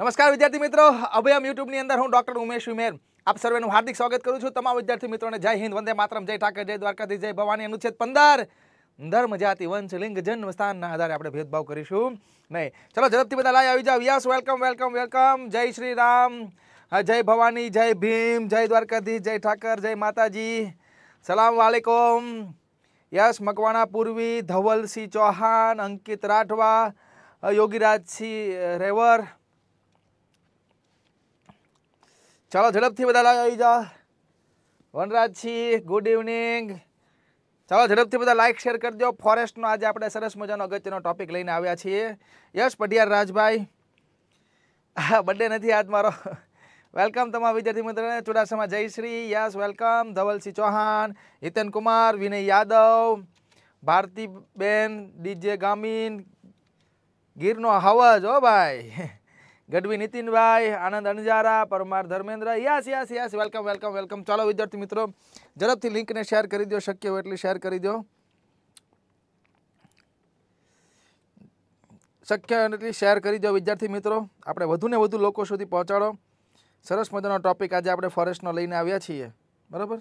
नमस्कार विद्यार्थी मित्रों अभयम YouTube ની અંદર હું ડોક્ટર ઉમેશ ઉમેર આપ સૌનું हार्दिक સ્વાગત કરું છું તમામ વિદ્યાર્થી મિત્રોને જય હિન્દ વંદે માતરમ જય ઠાકર જય દ્વારકાધી જય ભવાની અનુચ્છેદ 15 ધર્મ જાતિ વંશ લિંગ જન્મસ્થાનના આધારે આપણે ભેદભાવ કરીશું નહીં ચલો જરપથી બધા લાઈ આઈ જાઓ વ્યાસ વેલકમ વેલકમ વેલકમ જય શ્રી રામ જય ભવાની જય ભીમ જય દ્વારકાધી જય ઠાકર જય માતાજી સલામ અલેકુમ યસ મકવાણા પૂર્વી ધવલસિંહ ચૌહાણ અંકિત રાઠવા યોગીરાજસિંહ રેવર ચાલો ઝડપથી બધા લાઈવ આવી જાઓ વનરાજસિંહ ગુડ ઇવનિંગ ચાલો ઝડપથી બધા લાઇક શેર કરજો ફોરેસ્ટનો આજે આપણે સરસ મજાનો અગત્યનો ટોપિક લઈને આવ્યા છીએ યશ પઢિયાર રાજભાઈ હા બર્થડે નથી આજ મારો વેલકમ તમામ વિદ્યાર્થી મિત્રોને Chudasama Jayshree yes welcome Dhavalsinh Chauhan Hiten Kumar Vinay Yadav Bhartiben D ગામીન ગીરનો હવજ હો ભાઈ Gadhvi Nitinbhai Anand Anjara Parmar Dharmendra yes yes yes welcome welcome welcome ચાલો વિદ્યાર્થી મિત્રો ઝડપથી લિંકને શેર કરી દો શક્ય હોય એટલી શેર કરી દો શક્ય એટલી શેર કરી દો વિદ્યાર્થી મિત્રો આપણે વધુને વધુ લોકો સુધી પહોંચાડો સરસ મજાનો ટોપિક આજે આપણે ફોરેસ્ટનો લઈને આવ્યા છીએ બરાબર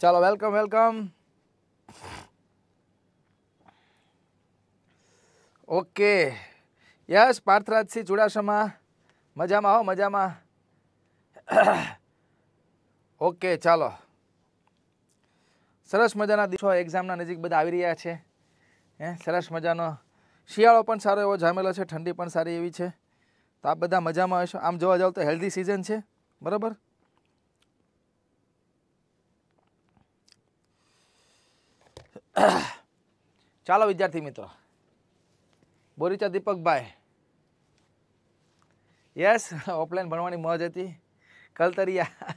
ચાલો welcome welcome okay yes Parthrajsinh Chudasama મજામાં આવો મજામાં ઓકે ચાલો સરસ મજાના દિવસો એક્ઝામના નજીક બધા આવી રહ્યા છે હે સરસ મજાનો શિયાળો પણ સારો એવો જામેલો છે ઠંડી પણ સારી એવી છે તો આપ બધા મજામાં હશો આમ જોવા જાવ તો હેલ્ધી સિઝન છે બરાબર ચાલો વિદ્યાર્થી મિત્રો બોરીચા દીપકભાઈ યસ ઓફલાઈન ભણવાની મોજ હતી કલતરિયા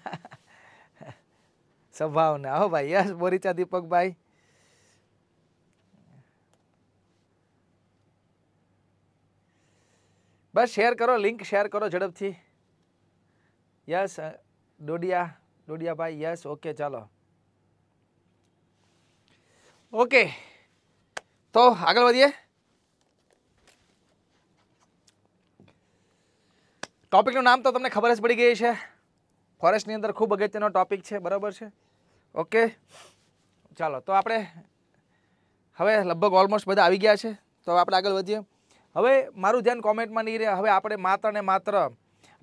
સ્વભાવના હો ભાઈ યસ બોરીચા દીપકભાઈ બસ શેર કરો લિંક શેર કરો ઝડપથી yes Dodiya Dodiyabhai yes okay ચાલો ઓકે તો આગળ વધીએ ટોપિકનું નામ તો તમને ખબર જ પડી ગઈ છે ફોરેસ્ટની અંદર ખૂબ અગત્યનો ટોપિક છે બરાબર છે ઓકે ચાલો તો આપણે હવે લગભગ ઓલમોસ્ટ બધા આવી ગયા છે તો આપણે આગળ વધીએ હવે મારું ધ્યાન કોમેન્ટમાં નહીં રહે હવે આપણે માત્ર ને માત્ર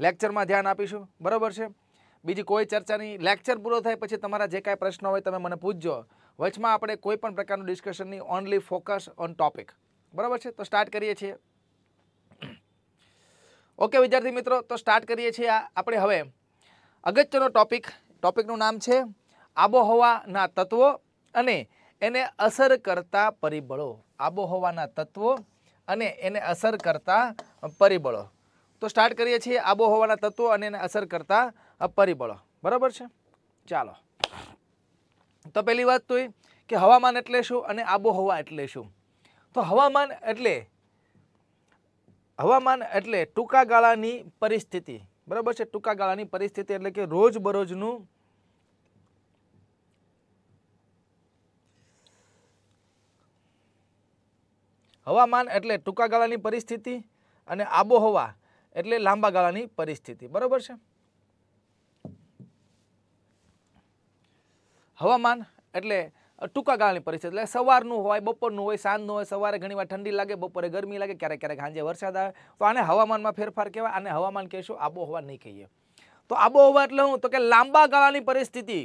લેક્ચરમાં ધ્યાન આપીશું બરાબર છે બીજી કોઈ ચર્ચા નહીં લેક્ચર પૂરો થાય પછી તમારા જે કાંઈ પ્રશ્નો હોય તમે મને પૂછજો વચમાં આપણે કોઈ પણ પ્રકારનું ડિસ્કશન નહીં ઓનલી ફોકસ ઓન ટોપિક બરાબર છે તો સ્ટાર્ટ કરીએ છીએ ઓકે વિદ્યાર્થી મિત્રો તો સ્ટાર્ટ કરીએ છીએ આપણે હવે અગત્યનો ટોપિક ટોપિકનું નામ છે આબોહવાના તત્વો અને એને અસર કરતા પરિબળો આબોહવાના તત્વો અને એને અસર કરતા પરિબળો તો સ્ટાર્ટ કરીએ છીએ આબોહવાના તત્વો અને એને અસર કરતા પરિબળો બરાબર છે ચાલો તો પહેલી વાત તો એ કે હવામાન એટલે શું અને આબોહવા એટલે શું તો હવામાન એટલે હવામાન એટલે ટૂંકા ગાળાની પરિસ્થિતિ બરાબર છે ટૂંકા ગાળાની પરિસ્થિતિ એટલે કે રોજ બરોજનું હવામાન એટલે ટૂંકા ગાળાની પરિસ્થિતિ અને આબોહવા એટલે લાંબા ગાળાની પરિસ્થિતિ બરાબર છે હવામાન એટલે ટૂંકા ગાળાની પરિસ્થિતિ એટલે સવારનું હોય બપોરનું હોય સાંજનું હોય સવારે ઘણીવાર ઠંડી લાગે બપોરે ગરમી લાગે ક્યારેક ક્યારેક સાંજે વરસાદ આવે તો આને હવામાનમાં ફેરફાર કહેવાય આને હવામાન કહેશું આબોહવા નહીં કહીએ તો આબોહવા એટલે હું તો કે લાંબા ગાળાની પરિસ્થિતિ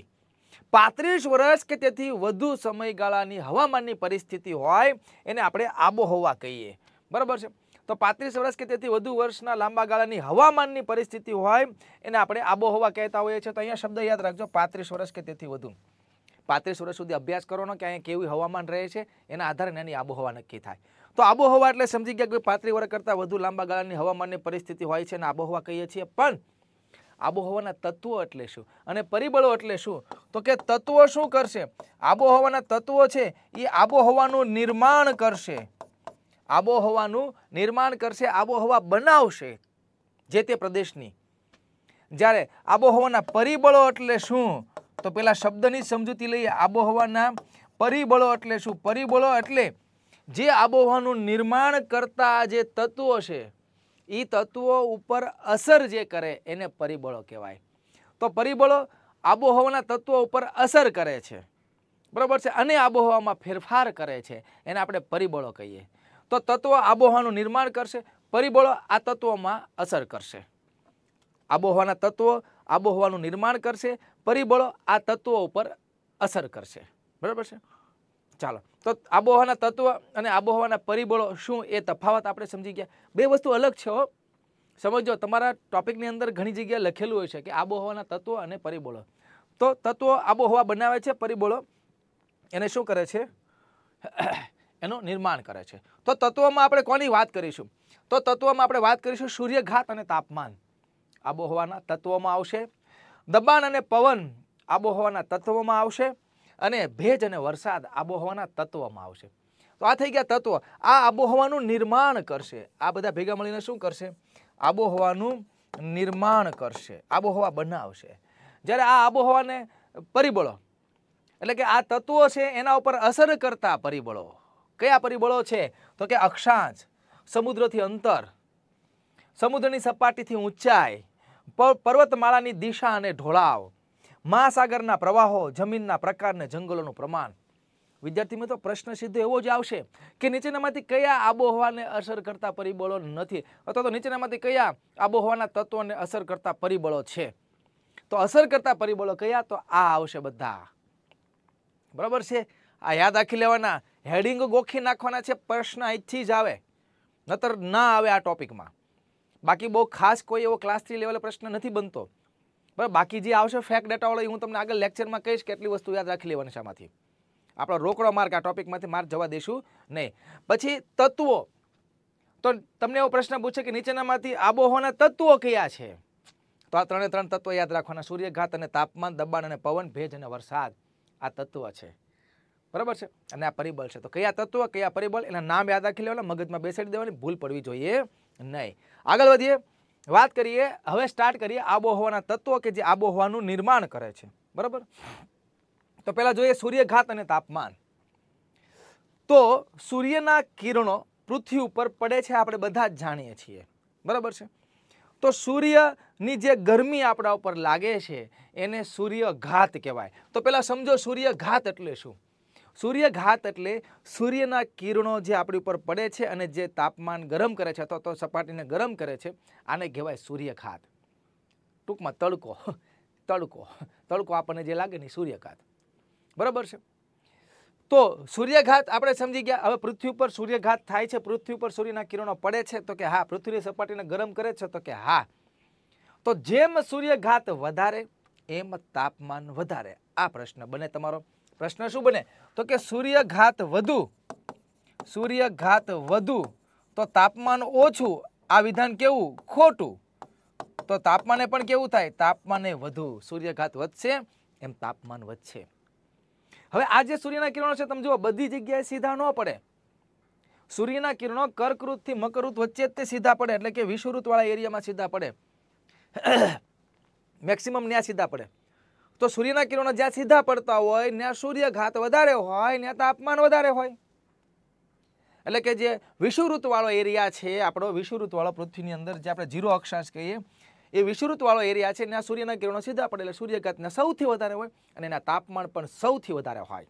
પાંત્રીસ વર્ષ કે તેથી વધુ સમયગાળાની હવામાનની પરિસ્થિતિ હોય એને આપણે આબોહવા કહીએ બરાબર છે તો પાંત્રીસ વર્ષ કે તેથી વધુ વર્ષના લાંબા ગાળાની હવામાનની પરિસ્થિતિ હોય એને આપણે આબોહવા કહેતા હોઈએ છીએ તો અહીંયા શબ્દ યાદ રાખજો પાંત્રીસ વર્ષ કે તેથી વધુ પાંત્રીસ વર્ષ સુધી અભ્યાસ કરવાનો કે અહીંયા કેવું હવામાન રહે છે એના આધારે એની આબોહવા નક્કી થાય તો આબોહવા એટલે સમજી ગયા કે પાંત્રીસ વર્ષ કરતાં વધુ લાંબા ગાળાની હવામાનની પરિસ્થિતિ હોય છે અને આબોહવા કહીએ છીએ પણ આબોહવાના તત્વો એટલે શું અને પરિબળો એટલે શું તો કે તત્વો શું કરશે આબોહવાના તત્વો છે એ આબોહવાનું નિર્માણ કરશે આબોહવાનું નિર્માણ કરશે આબોહવા બનાવશે જે તે પ્રદેશની જ્યારે આબોહવાના પરિબળો એટલે શું તો પહેલાં શબ્દની સમજૂતી લઈએ આબોહવાના પરિબળો એટલે શું પરિબળો એટલે જે આબોહવાનું નિર્માણ કરતા જે તત્વો છે એ તત્વો ઉપર અસર જે કરે એને પરિબળો કહેવાય તો પરિબળો આબોહવાના તત્વો ઉપર અસર કરે છે બરાબર છે અને આબોહવામાં ફેરફાર કરે છે એને આપણે પરિબળો કહીએ તો તત્વો આબોહવાનું નિર્માણ કરશે પરિબળો આ તત્વોમાં અસર કરશે આબોહવાના તત્વો આબોહવાનું નિર્માણ કરશે પરિબળો આ તત્વો ઉપર અસર કરશે બરાબર છે ચાલો તો આબોહવાના તત્વ અને આબોહવાના પરિબળો શું એ તફાવત આપણે સમજી ગયા બે વસ્તુ અલગ છે હો સમજો તમારા ટોપિકની અંદર ઘણી જગ્યાએ લખેલું હોય છે કે આબોહવાના તત્વો અને પરિબળો તો તત્વો આબોહવા બનાવે છે પરિબળો એને શું કરે છે એનું નિર્માણ કરે છે તો તત્વોમાં આપણે કોની વાત કરીશું તો તત્વોમાં આપણે વાત કરીશું સૂર્યઘાત અને તાપમાન આબોહવાના તત્વોમાં આવશે દબાણ અને પવન આબોહવાના તત્વોમાં આવશે અને ભેજ અને વરસાદ આબોહવાના તત્વમાં આવશે તો આ થઈ ગયા તત્વો આ આબોહવાનું નિર્માણ કરશે આ બધા ભેગા મળીને શું કરશે આબોહવાનું નિર્માણ કરશે આબોહવા બનાવશે જ્યારે આ આબોહવાને પરિબળો એટલે કે આ તત્વો છે એના ઉપર અસર કરતા પરિબળો કયા પરિબળો છે તો કે અક્ષાંશ સમુદ્રથી અંતર સમુદ્રની સપાટીથી ઊંચાઈ પર્વતમાળાની દિશા અને ઢોળાવ મહાસાગરના પ્રવાહો જમીનના પ્રકારને જંગલોનું પ્રમાણ વિદ્યાર્થી મિત્રો પ્રશ્ન સીધો એવો જ આવશે કે નીચેનામાંથી કયા આબોહવાને અસર કરતા પરિબળો નથી અથવા તો નીચેનામાંથી કયા આબોહવાના તત્વોને અસર કરતા પરિબળો છે તો અસર કરતા પરિબળો કયા તો આ આવશે બધા બરાબર છે આ યાદ રાખી લેવાના હેડિંગ ગોખી નાખવાના છે પ્રશ્ન અહીંથી જ આવે નતર ના આવે આ ટોપિકમાં બાકી બહુ ખાસ કોઈ એવો ક્લાસ થ્રી લેવલે પ્રશ્ન નથી બનતો બરાબર બાકી જે આવશે ફેક ડેટાવાળો હું તમને આગળ લેક્ચરમાં કહીશ કેટલી વસ્તુ યાદ રાખી લેવાની છે આમાંથી આપણો રોકડો માર્ક આ ટોપિકમાંથી માર્ક જવા દઈશું નહીં પછી તત્વો તો તમને એવો પ્રશ્ન પૂછે કે નીચેનામાંથી આબોહવાના તત્વો કયા છે તો આ ત્રણે ત્રણ તત્વો યાદ રાખવાના સૂર્યઘાત અને તાપમાન દબાણ અને પવન ભેજ અને વરસાદ આ તત્વ છે બરાબર છે અને આ પરિબળ છે તો કયા તત્વ કયા પરિબળ એના નામ યાદ રાખી લેવાના મગજમાં બેસાડી દેવાની ભૂલ પડવી જોઈએ નહીં આગળ વધીએ વાત કરીએ હવે સ્ટાર્ટ કરીએ આબોહવાના તત્વો કે જે આબોહવાનું નિર્માણ કરે છે બરાબર તો પહેલાં જોઈએ સૂર્યઘાત અને તાપમાન તો સૂર્યના કિરણો પૃથ્વી ઉપર પડે છે આપણે બધા જ જાણીએ છીએ બરાબર છે તો સૂર્યની જે ગરમી આપણા ઉપર લાગે છે એને સૂર્યઘાત કહેવાય તો પહેલાં સમજો સૂર્યઘાત એટલે શું સૂર્યઘાત એટલે સૂર્યના કિરણો જે આપણી ઉપર પડે છે અને જે તાપમાન ગરમ કરે છે અથવા તો સપાટીને ગરમ કરે છે આને કહેવાય સૂર્યઘાત ટૂંકમાં તડકો તડકો તડકો આપણને જે લાગે ને સૂર્યઘાત બરાબર છે તો સૂર્યઘાત આપણે સમજી ગયા હવે પૃથ્વી પર સૂર્યઘાત થાય છે પૃથ્વી પર સૂર્યના કિરણો પડે છે તો કે હા પૃથ્વીની સપાટીને ગરમ કરે છે તો કે હા તો જેમ સૂર્યઘાત વધારે એમ તાપમાન વધારે આ પ્રશ્ન બને તમારો પ્રશ્ન શું બને તો કે સૂર્યઘાત વધુ સૂર્યઘાત વધુ તો તાપમાન ઓછું આ વિધાન કેવું ખોટું તો તાપમાને પણ કેવું થાય તાપમાને વધુ સૂર્યઘાત વધશે એમ તાપમાન વધશે હવે આ જે સૂર્યના કિરણો છે તમે જુઓ બધી જગ્યાએ સીધા ન પડે સૂર્યના કિરણો કર્કૃતથી મકરૃત વચ્ચે જ તે સીધા પડે એટલે કે વિષુવૃતવાળા એરિયામાં સીધા પડે મેક્સિમમ ન્યા સીધા પડે તો સૂર્યના કિરણો જ્યાં સીધા પડતા હોય ત્યાં સૂર્યઘાત વધારે હોય ત્યાં તાપમાન વધારે હોય એટલે કે જે વિષુવૃતવાળો એરિયા છે આપણો વિષુવૃતવાળો પૃથ્વીની અંદર જે આપણે જીરો અક્ષાંશ કહીએ એ વિષુવૃતવાળો એરિયા છે ત્યાં સૂર્યના કિરણો સીધા પડે એટલે સૂર્યઘાતના સૌથી વધારે હોય અને એના તાપમાન પણ સૌથી વધારે હોય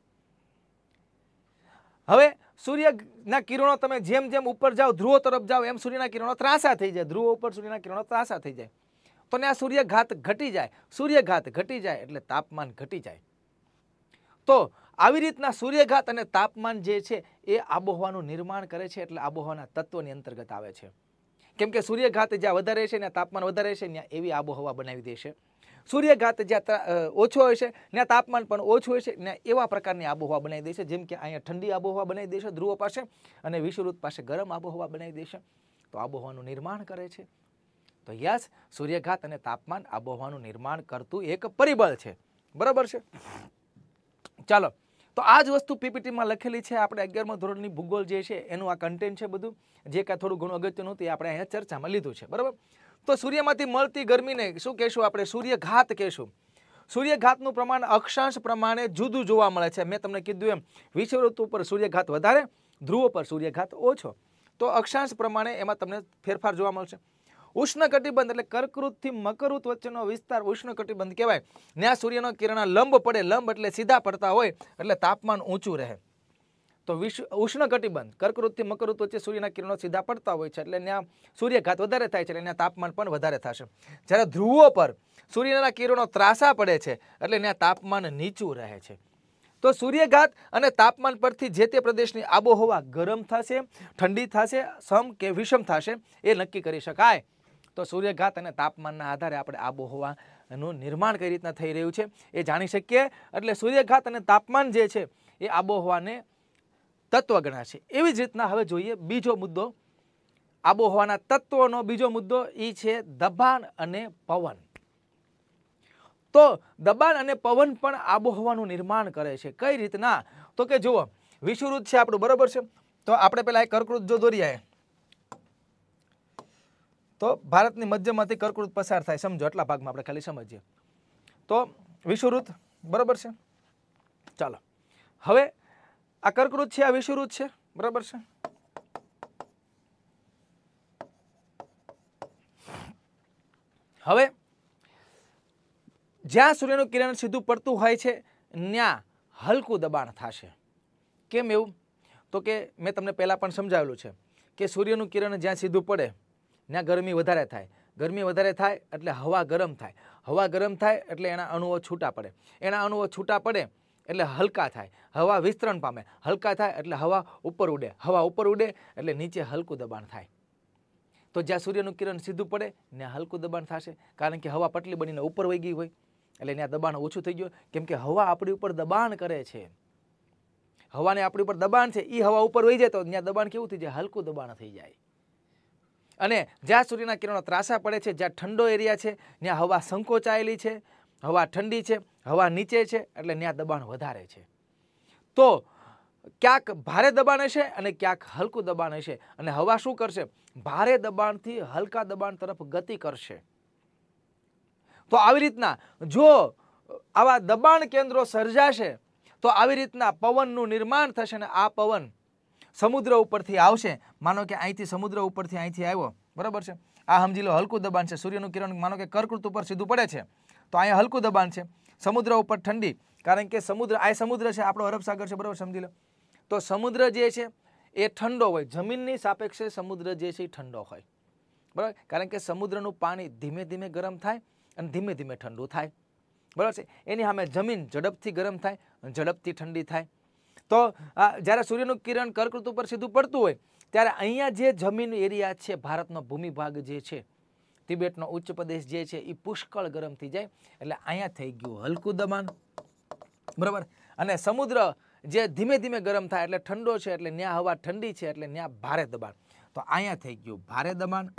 હવે સૂર્યના કિરણો તમે જેમ જેમ ઉપર જાઓ ધ્રુવો તરફ જાઓ એમ સૂર્યના કિરણો ત્રાસા થઈ જાય ધ્રુવો ઉપર સૂર્યના કિરણો ત્રાસા થઈ જાય તો ને આ સૂર્યઘાત ઘટી જાય સૂર્યઘાત ઘટી જાય એટલે તાપમાન ઘટી જાય તો આવી રીતના સૂર્યઘાત અને તાપમાન જે છે એ આબોહવાનું નિર્માણ કરે છે એટલે આબોહવાના તત્વની અંતર્ગત આવે છે કેમ કે સૂર્યઘાત જ્યાં વધારે છે ત્યાં તાપમાન વધારે છે ત્યાં એવી આબોહવા બનાવી દેશે સૂર્યઘાત જ્યાં ઓછો હોય છે ત્યાં તાપમાન પણ ઓછું હોય છે ત્યાં એવા પ્રકારની આબોહવા બનાવી દેશે જેમ કે અહીંયા ઠંડી આબોહવા બનાવી દેશે ધ્રુવ પાસે અને વિષુવૃત પાસે ગરમ આબોહવા બનાવી દેશે તો આબોહવાનું નિર્માણ કરે છે તો યસ સૂર્યઘાત અને તાપમાન આબોહવાનું નિર્માણ કરતું એક પરિબળ છે બરાબર છે ચાલો તો આ જ વસ્તુ પીપીટીમાં લખેલી છે આપણે અગિયારમા ધોરણની ભૂગોળ જે છે એનું આ કન્ટેન્ટ છે બધું જે કાંઈ થોડું ઘણું અગત્યનું તે આપણે અહીંયા ચર્ચામાં લીધું છે બરાબર તો સૂર્યમાંથી મળતી ગરમીને શું કહેશું આપણે સૂર્યઘાત કહેશું સૂર્યઘાતનું પ્રમાણ અક્ષાંશ પ્રમાણે જુદું જોવા મળે છે મેં તમને કીધું એમ વિષવઋતુ પર સૂર્યઘાત વધારે ધ્રુવો પર સૂર્યઘાત ઓછો તો અક્ષાંશ પ્રમાણે એમાં તમને ફેરફાર જોવા મળશે ઉષ્ણકટિબંધ એટલે કર્કવૃતથી મકરવૃત વચ્ચેનો વિસ્તાર ઉષ્ણકટિબંધ કહેવાય ત્યાં સૂર્યનો કિરણ લંબ પડે લંબ એટલે સીધા પડતા હોય એટલે તાપમાન ઊંચું રહે તો ઉષ્ણકટિબંધ કર્કવૃતથી મકરવૃત વચ્ચે સૂર્યના કિરણો સીધા પડતા હોય છે એટલે ત્યાં સૂર્યઘાત વધારે થાય છે એટલે ત્યાં તાપમાન પણ વધારે થશે જ્યારે ધ્રુવો પર સૂર્યના કિરણો ત્રાસા પડે છે એટલે ત્યાં તાપમાન નીચું રહે છે તો સૂર્યઘાત અને તાપમાન પરથી જે તે પ્રદેશની આબોહવા ગરમ થશે ઠંડી થશે સમ કે વિષમ થશે એ નક્કી કરી શકાય તો સૂર્યઘાત અને તાપમાનના આધારે આપણે આબોહવાનું નિર્માણ કઈ રીતના થઈ રહ્યું છે એ જાણી શકીએ એટલે સૂર્યઘાત અને તાપમાન જે છે એ આબોહવાને તત્વ ગણાશે એવી જ રીતના હવે જોઈએ બીજો મુદ્દો આબોહવાના તત્વોનો બીજો મુદ્દો એ છે દબાણ અને પવન તો દબાણ અને પવન પણ આબોહવાનું નિર્માણ કરે છે કઈ રીતના તો કે જુઓ વિષુવૃત છે આપણું બરોબર છે તો આપણે પહેલાં એ કર્કૃત જો દોરીએ તો ભારતની મધ્યમાંથી કર્કવૃત પસાર થાય સમજો એટલા ભાગમાં આપણે ખાલી સમજીએ તો વિષુવૃત બરાબર છે ચાલો હવે આ કર્કવૃત છે આ વિષુવૃત છે બરાબર છે હવે જ્યાં સૂર્યનું કિરણ સીધું પડતું હોય છે ત્યાં હલકું દબાણ થશે કેમ એવું તો કે મેં તમને પહેલાં પણ સમજાવેલું છે કે સૂર્યનું કિરણ જ્યાં સીધું પડે ત્યાં ગરમી વધારે થાય ગરમી વધારે થાય એટલે હવા ગરમ થાય હવા ગરમ થાય એટલે એના અણુઓ છૂટા પડે એના અણુઓ છૂટા પડે એટલે હલકા થાય હવા વિસ્તરણ પામે હલકા થાય એટલે હવા ઉપર ઉડે હવા ઉપર ઉડે એટલે નીચે હલકું દબાણ થાય તો જ્યાં સૂર્યનું કિરણ સીધું પડે ત્યાં હલકું દબાણ થશે કારણ કે હવા પટલી બનીને ઉપર વહી ગઈ હોય એટલે ત્યાં દબાણ ઓછું થઈ ગયું કેમ કે હવા આપણી ઉપર દબાણ કરે છે હવાને આપણી ઉપર દબાણ છે એ હવા ઉપર વહી જાય તો ત્યાં દબાણ કેવું થઈ જાય હલકું દબાણ થઈ જાય અને જ્યાં સૂર્યના કિરણો ત્રાસા પડે છે જ્યાં ઠંડો એરિયા છે ત્યાં હવા સંકોચાયેલી છે હવા ઠંડી છે હવા નીચે છે એટલે ત્યાં દબાણ વધારે છે તો ક્યાંક ભારે દબાણ હશે અને ક્યાંક હલકું દબાણ હશે અને હવા શું કરશે ભારે દબાણથી હલકા દબાણ તરફ ગતિ કરશે તો આવી રીતના જો આવા દબાણ કેન્દ્રો સર્જાશે તો આવી રીતના પવનનું નિર્માણ થશે અને આ પવન સમુદ્ર ઉપરથી આવશે માનો કે અહીંથી સમુદ્ર ઉપરથી અહીંથી આવ્યો બરાબર છે આ સમજી લો હલકું દબાણ છે સૂર્યનું કિરણ માનો કે કર્કૃત ઉપર સીધું પડે છે તો અહીંયા હલકું દબાણ છે સમુદ્ર ઉપર ઠંડી કારણ કે સમુદ્ર આ સમુદ્ર છે આપણો અરબસાગર છે બરાબર સમજી લો તો સમુદ્ર જે છે એ ઠંડો હોય જમીનની સાપેક્ષે સમુદ્ર જે છે એ ઠંડો હોય બરાબર કારણ કે સમુદ્રનું પાણી ધીમે ધીમે ગરમ થાય અને ધીમે ધીમે ઠંડુ થાય બરાબર છે એની સામે જમીન ઝડપથી ગરમ થાય ઝડપથી ઠંડી થાય તો જ્યારે સૂર્યનું કિરણ કર્કૃત ઉપર સીધું પડતું હોય ત્યારે અહીંયા જે જમીન એરિયા છે ભારતનો ભૂમિભાગ જે છે તિબેટનો ઉચ્ચ પ્રદેશ જે છે એ પુષ્કળ ગરમ થઈ જાય એટલે અહીંયા થઈ ગયું હલકું દમણ બરાબર અને સમુદ્ર જે ધીમે ધીમે ગરમ થાય એટલે ઠંડો છે એટલે ન્યા હવા ઠંડી છે એટલે ન્યા ભારે દબાણ તો અહીંયા થઈ ગયું ભારે દબાણ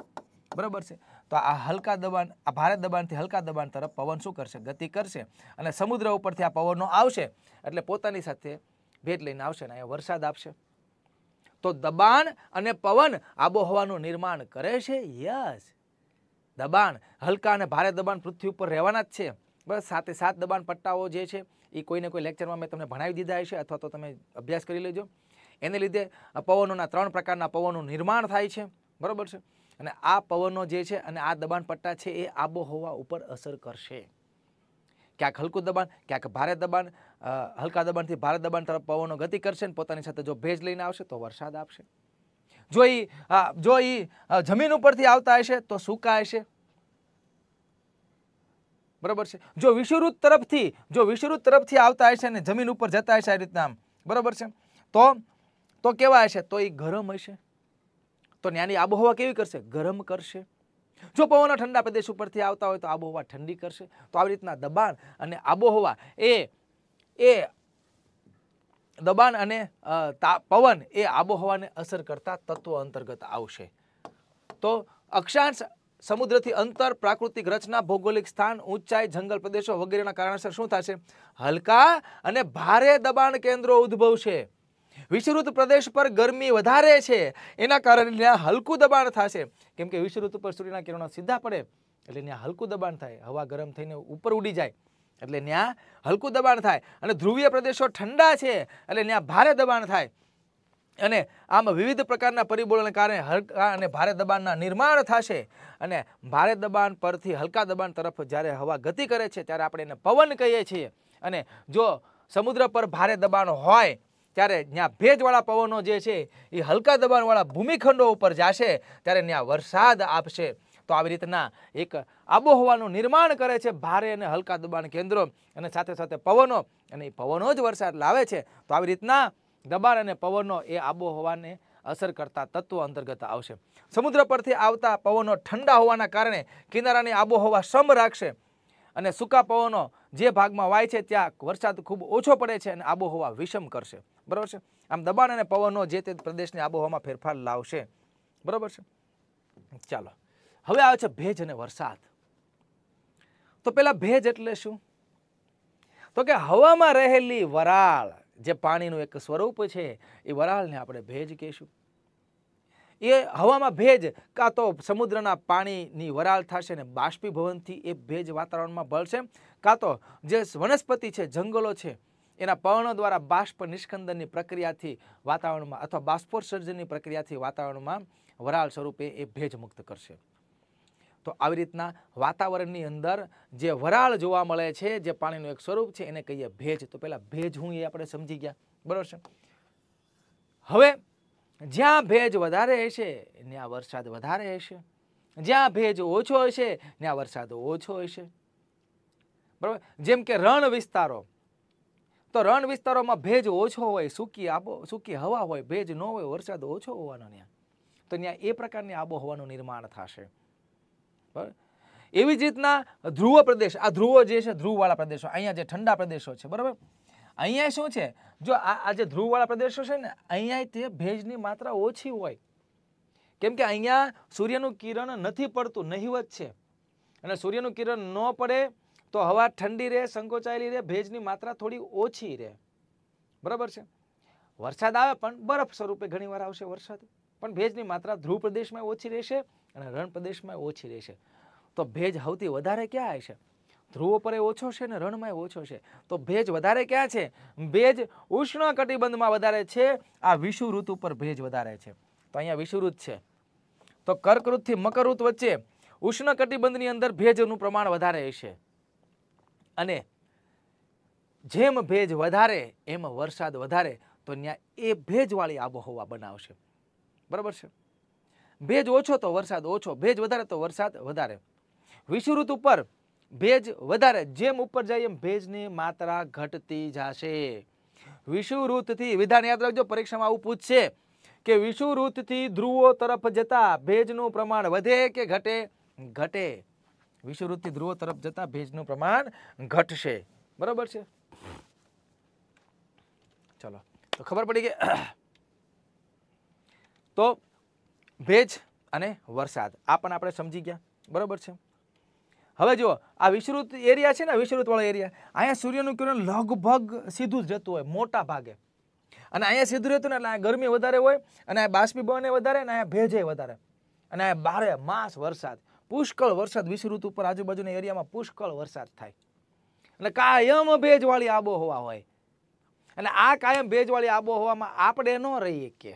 બરાબર છે તો આ હલકા દબાણ આ ભારે દબાણથી હલકા દબાણ તરફ પવન શું કરશે ગતિ કરશે અને સમુદ્ર ઉપરથી આ પવનો આવશે એટલે પોતાની સાથે ભેટ લઈને આવશે અને અહીંયા વરસાદ આપશે તો દબાણ અને પવન આબોહવાનું નિર્માણ કરે છે યસ દબાણ હલકા અને ભારે દબાણ પૃથ્વી ઉપર રહેવાના જ છે બસ સાથે સાત દબાણ પટ્ટાઓ જે છે એ કોઈને કોઈ લેક્ચરમાં મેં તમને ભણાવી દીધા હશે અથવા તો તમે અભ્યાસ કરી લેજો એને લીધે પવનોના ત્રણ પ્રકારના પવનનું નિર્માણ થાય છે બરાબર છે અને આ પવનો જે છે અને આ દબાણ પટ્ટા છે એ આબોહવા ઉપર અસર કરશે ક્યાંક હલકું દબાણ ક્યાંક ભારે દબાણ હલકા દબાણથી ભારે દબાણ તરફ પવનો ગતિ કરશે ને પોતાની સાથે જો ભેજ લઈને આવશે તો વરસાદ આપશે જો એ જો એ જમીન ઉપરથી આવતા હશે તો સૂકા હશે બરોબર છે જો વિષુવૃત તરફથી જો વિષુવૃત તરફથી આવતા હશે અને જમીન ઉપર જતા હશે આ રીતના આમ બરાબર છે તો તો કેવા હશે તો એ ગરમ હશે તો ત્યાંની આબોહવા કેવી કરશે ગરમ કરશે જો પવનો ઠંડા પ્રદેશ ઉપરથી આવતા હોય તો આબોહવા ઠંડી કરશે તો આવી રીતના દબાણ અને આબોહવા એ એ દબાણ અને પવન એ આબોહવાને અસર કરતા તત્વ અંતર્ગત આવશે તો અક્ષાંશ સમુદ્રથી અંતર પ્રાકૃતિક રચના ભૌગોલિક સ્થાન ઊંચાઈ જંગલ પ્રદેશો વગેરેના કારણસર શું થશે હલકા અને ભારે દબાણ કેન્દ્રો ઉદ્ભવશે વિષુવૃત પ્રદેશ પર ગરમી વધારે છે એના કારણે ત્યાં હલકું દબાણ થશે કેમ કે વિષુવૃત પર સૂર્યના કિરણો સીધા પડે એટલે ત્યાં હલકું દબાણ થાય હવા ગરમ થઈને ઉપર ઉડી જાય એટલે ત્યાં હલકું દબાણ થાય અને ધ્રુવીય પ્રદેશો ઠંડા છે એટલે ત્યાં ભારે દબાણ થાય અને આમ વિવિધ પ્રકારના પરિબળોને કારણે હલકા અને ભારે દબાણના નિર્માણ થશે અને ભારે દબાણ પરથી હલકા દબાણ તરફ જ્યારે હવા ગતિ કરે છે ત્યારે આપણે એને પવન કહીએ છીએ અને જો સમુદ્ર પર ભારે દબાણ હોય ત્યારે જ્યાં ભેજવાળા પવનો જે છે એ હલકા દબાણવાળા ભૂમિખંડો ઉપર જશે ત્યારે ત્યાં વરસાદ આપશે તો આવી રીતના એક આબોહવાનું નિર્માણ કરે છે ભારે અને હલકા દબાણ કેન્દ્રો અને સાથે સાથે પવનો અને એ પવનો જ વરસાદ લાવે છે તો આવી રીતના દબાણ અને પવનો એ આબોહવાને અસર કરતા તત્વો અંતર્ગત આવશે સમુદ્ર પરથી આવતા પવનો ઠંડા હોવાના કારણે કિનારાની આબોહવા સમ રાખશે અને સૂકા પવનો જે ભાગમાં વાય છે ત્યાં વરસાદ ખૂબ ઓછો પડે છે અને આબોહવા વિષમ કરશે બરાબર છે આમ દબાણ અને પવનો જે તે પ્રદેશની આબોહવામાં ફેરફાર લાવશે બરાબર છે ચાલો હવે આવે છે ભેજ અને વરસાદ તો પેલા ભેજ એટલે શું તો કે હવામાં રહેલી વરાળ જે પાણીનું એક સ્વરૂપ છે એ વરાળને આપણે ભેજ કહીશું એ હવામાં ભેજ કાં તો સમુદ્રના પાણીની વરાળ થશે ને બાષ્પીભવનથી એ ભેજ વાતાવરણમાં ભળશે કાં તો જે વનસ્પતિ છે જંગલો છે એના પર્ણો દ્વારા બાષ્પ નિષ્કંદનની પ્રક્રિયાથી વાતાવરણમાં અથવા બાષ્પોત્સર્જનની પ્રક્રિયાથી વાતાવરણમાં વરાળ સ્વરૂપે એ ભેજ મુક્ત કરશે તો આવી રીતના વાતાવરણની અંદર જે વરાળ જોવા મળે છે જે પાણીનું એક સ્વરૂપ છે એને કહીએ ભેજ તો પહેલાં ભેજ હું એ આપણે સમજી ગયા બરાબર છે હવે જ્યાં ભેજ વધારે હશે ત્યાં વરસાદ વધારે હશે જ્યાં ભેજ ઓછો હશે ત્યાં વરસાદ ઓછો હશે બરાબર જેમ કે રણ વિસ્તારો તો રણ વિસ્તારોમાં ભેજ ઓછો હોય સૂકી આબો સૂકી હવા હોય ભેજ ન હોય વરસાદ ઓછો હોવાનો ત્યાં તો ત્યાં એ પ્રકારની આબોહવાનું નિર્માણ થશે બરાબર એવી જ રીતના ધ્રુવ પ્રદેશ આ ધ્રુવો જે છે ધ્રુવવાળા પ્રદેશો અહીંયા જે ઠંડા પ્રદેશો છે બરાબર અહીંયા શું છે જો આ જે ધ્રુવવાળા પ્રદેશો છે ને અહીંયા તે ભેજની માત્રા ઓછી હોય કેમ કે અહીંયા સૂર્યનું કિરણ નથી પડતું નહીવત છે અને સૂર્યનું કિરણ ન પડે તો હવા ઠંડી રહે સંકોચાયેલી રહે ભેજની માત્રા થોડી ઓછી રહે બરાબર છે વરસાદ આવે પણ બરફ સ્વરૂપે ઘણીવાર આવશે વરસાદ પણ ભેજની માત્રા ધ્રુવ પ્રદેશમાં ઓછી રહેશે અને રણ પ્રદેશમાં ઓછી રહેશે તો ભેજ સૌથી વધારે ક્યાં હશે ધ્રુવો પર ઓછો છે ને રણમાં ઓછો છે તો ભેજ વધારે ક્યાં છે ભેજ ઉષ્ણ કટિબંધમાં વધારે છે આ વિષુવૃત ઉપર ભેજ વધારે છે તો અહીંયા વિષુવૃત છે તો કર્કવૃતથી મકરવૃત વચ્ચે ઉષ્ણ કટિબંધની અંદર ભેજનું પ્રમાણ વધારે હશે અને જેમ ભેજ વધારે એમ વરસાદ વધારે તો ત્યાં એ ભેજવાળી આબોહવા બનાવશે બરાબર છે ભેજ ઓછો તો વરસાદ ઓછો ભેજ વધારે તો વરસાદ વધારે વિષુવૃત ઉપર ભેજ વધારે જેમ ઉપર જાય એમ ભેજની માત્રા ઘટતી જશે વિષુવૃતથી વિધાન યાદ રાખજો પરીક્ષામાં આવું પૂછશે કે વિષુવૃતથી ધ્રુવો તરફ જતા ભેજનું પ્રમાણ વધે કે ઘટે ઘટે વિષુવૃતથી ધ્રુવો તરફ જતા ભેજનું પ્રમાણ ઘટશે બરાબર છે ચલો તો ખબર પડી કે તો ભેજ અને વરસાદ આ પણ આપણે સમજી ગયા બરાબર છે હવે જુઓ આ વિસ્તૃત એરિયા છે ને વિસ્તૃતવાળો એરિયા અહીંયા સૂર્યનું કિરણ લગભગ સીધું જ જતું હોય મોટા ભાગે અને અહીંયા સીધું રહેતું ને એટલે અહીંયા ગરમી વધારે હોય અને આ બાષ્પીભવને વધારે અને અહીંયા ભેજે વધારે અને અહીંયા બારે માસ વરસાદ પુષ્કળ વરસાદ વિષઋતુ ઉપર આજુબાજુના એરિયામાં પુષ્કળ વરસાદ થાય એટલે કાયમ ભેજવાળી આબોહવા હોય અને આ કાયમ ભેજવાળી આબોહવામાં આપણે ન રહીએ કે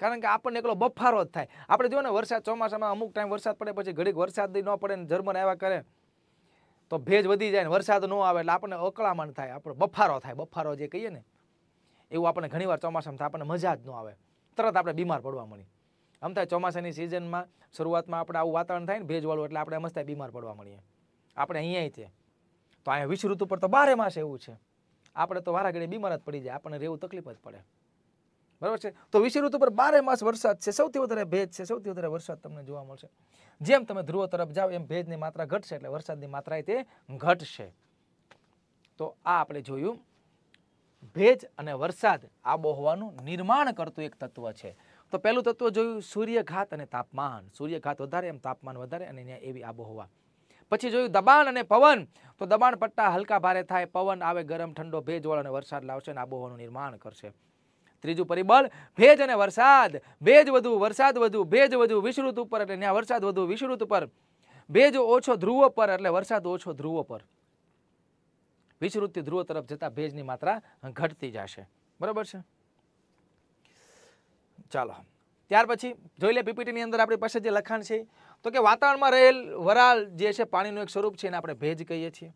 કારણ કે આપણને એકલો બફારો જ થાય આપણે જો ને વરસાદ ચોમાસામાં અમુક ટાઈમ વરસાદ પડે પછી ઘડીક વરસાદ ન પડે ને જર્મન આવ્યા કરે તો ભેજ વધી જાય ને વરસાદ ન આવે એટલે આપણને અકળામણ થાય આપણે બફારો થાય બફારો જે કહીએ ને એવું આપણને ઘણીવાર ચોમાસામાં થાય આપણને મજા જ ન આવે તરત આપણે બીમાર પડવા મળીએ આમ થાય ચોમાસાની સિઝનમાં શરૂઆતમાં આપણે આવું વાતાવરણ થાય ને ભેજવાળું એટલે આપણે મસ્ત બીમાર પડવા મળીએ આપણે અહીંયા છે તો અહીંયા વિષ ઋતુ પર તો બારે માસ એવું છે આપણે તો વારા ઘડી બીમાર જ પડી જાય આપણને રહેવું તકલીફ જ પડે બરાબર છે તો વિષય ઋતુ પર બારે માસ વરસાદ છે સૌથી વધારે ભેજ છે સૌથી વધારે વરસાદ તમને જોવા મળશે જેમ તમે ધ્રુવ તરફ જાઓ એમ ભેજની માત્રા ઘટશે એટલે વરસાદની માત્રા તે ઘટશે તો આ આપણે જોયું ભેજ અને વરસાદ આબોહવાનું નિર્માણ કરતું એક તત્વ છે તો પહેલું તત્વ જોયું સૂર્યઘાત અને તાપમાન સૂર્યઘાત વધારે એમ તાપમાન વધારે અને ત્યાં એવી આબોહવા પછી જોયું દબાણ અને પવન તો દબાણ પટ્ટા હલકા ભારે થાય પવન આવે ગરમ ઠંડો ભેજવાળો અને વરસાદ લાવશે અને આબોહવાનું નિર્માણ કરશે ત્રીજું પરિબળ ભેજ અને વરસાદ ભેજ વધુ વરસાદ વધુ ભેજ વધુ વિષૃત ઉપર એટલે ત્યાં વરસાદ વધુ વિષૃત ઉપર ભેજ ઓછો ધ્રુવ પર એટલે વરસાદ ઓછો ધ્રુવ પર વિષૃતથી ધ્રુવ તરફ જતા ભેજની માત્રા ઘટતી જશે બરાબર છે ચાલો ત્યાર પછી જોઈ લે પીપીટીની અંદર આપણી પાસે જે લખાણ છે તો કે વાતાવરણમાં રહેલ વરાળ જે છે પાણીનું એક સ્વરૂપ છે એને આપણે ભેજ કહીએ છીએ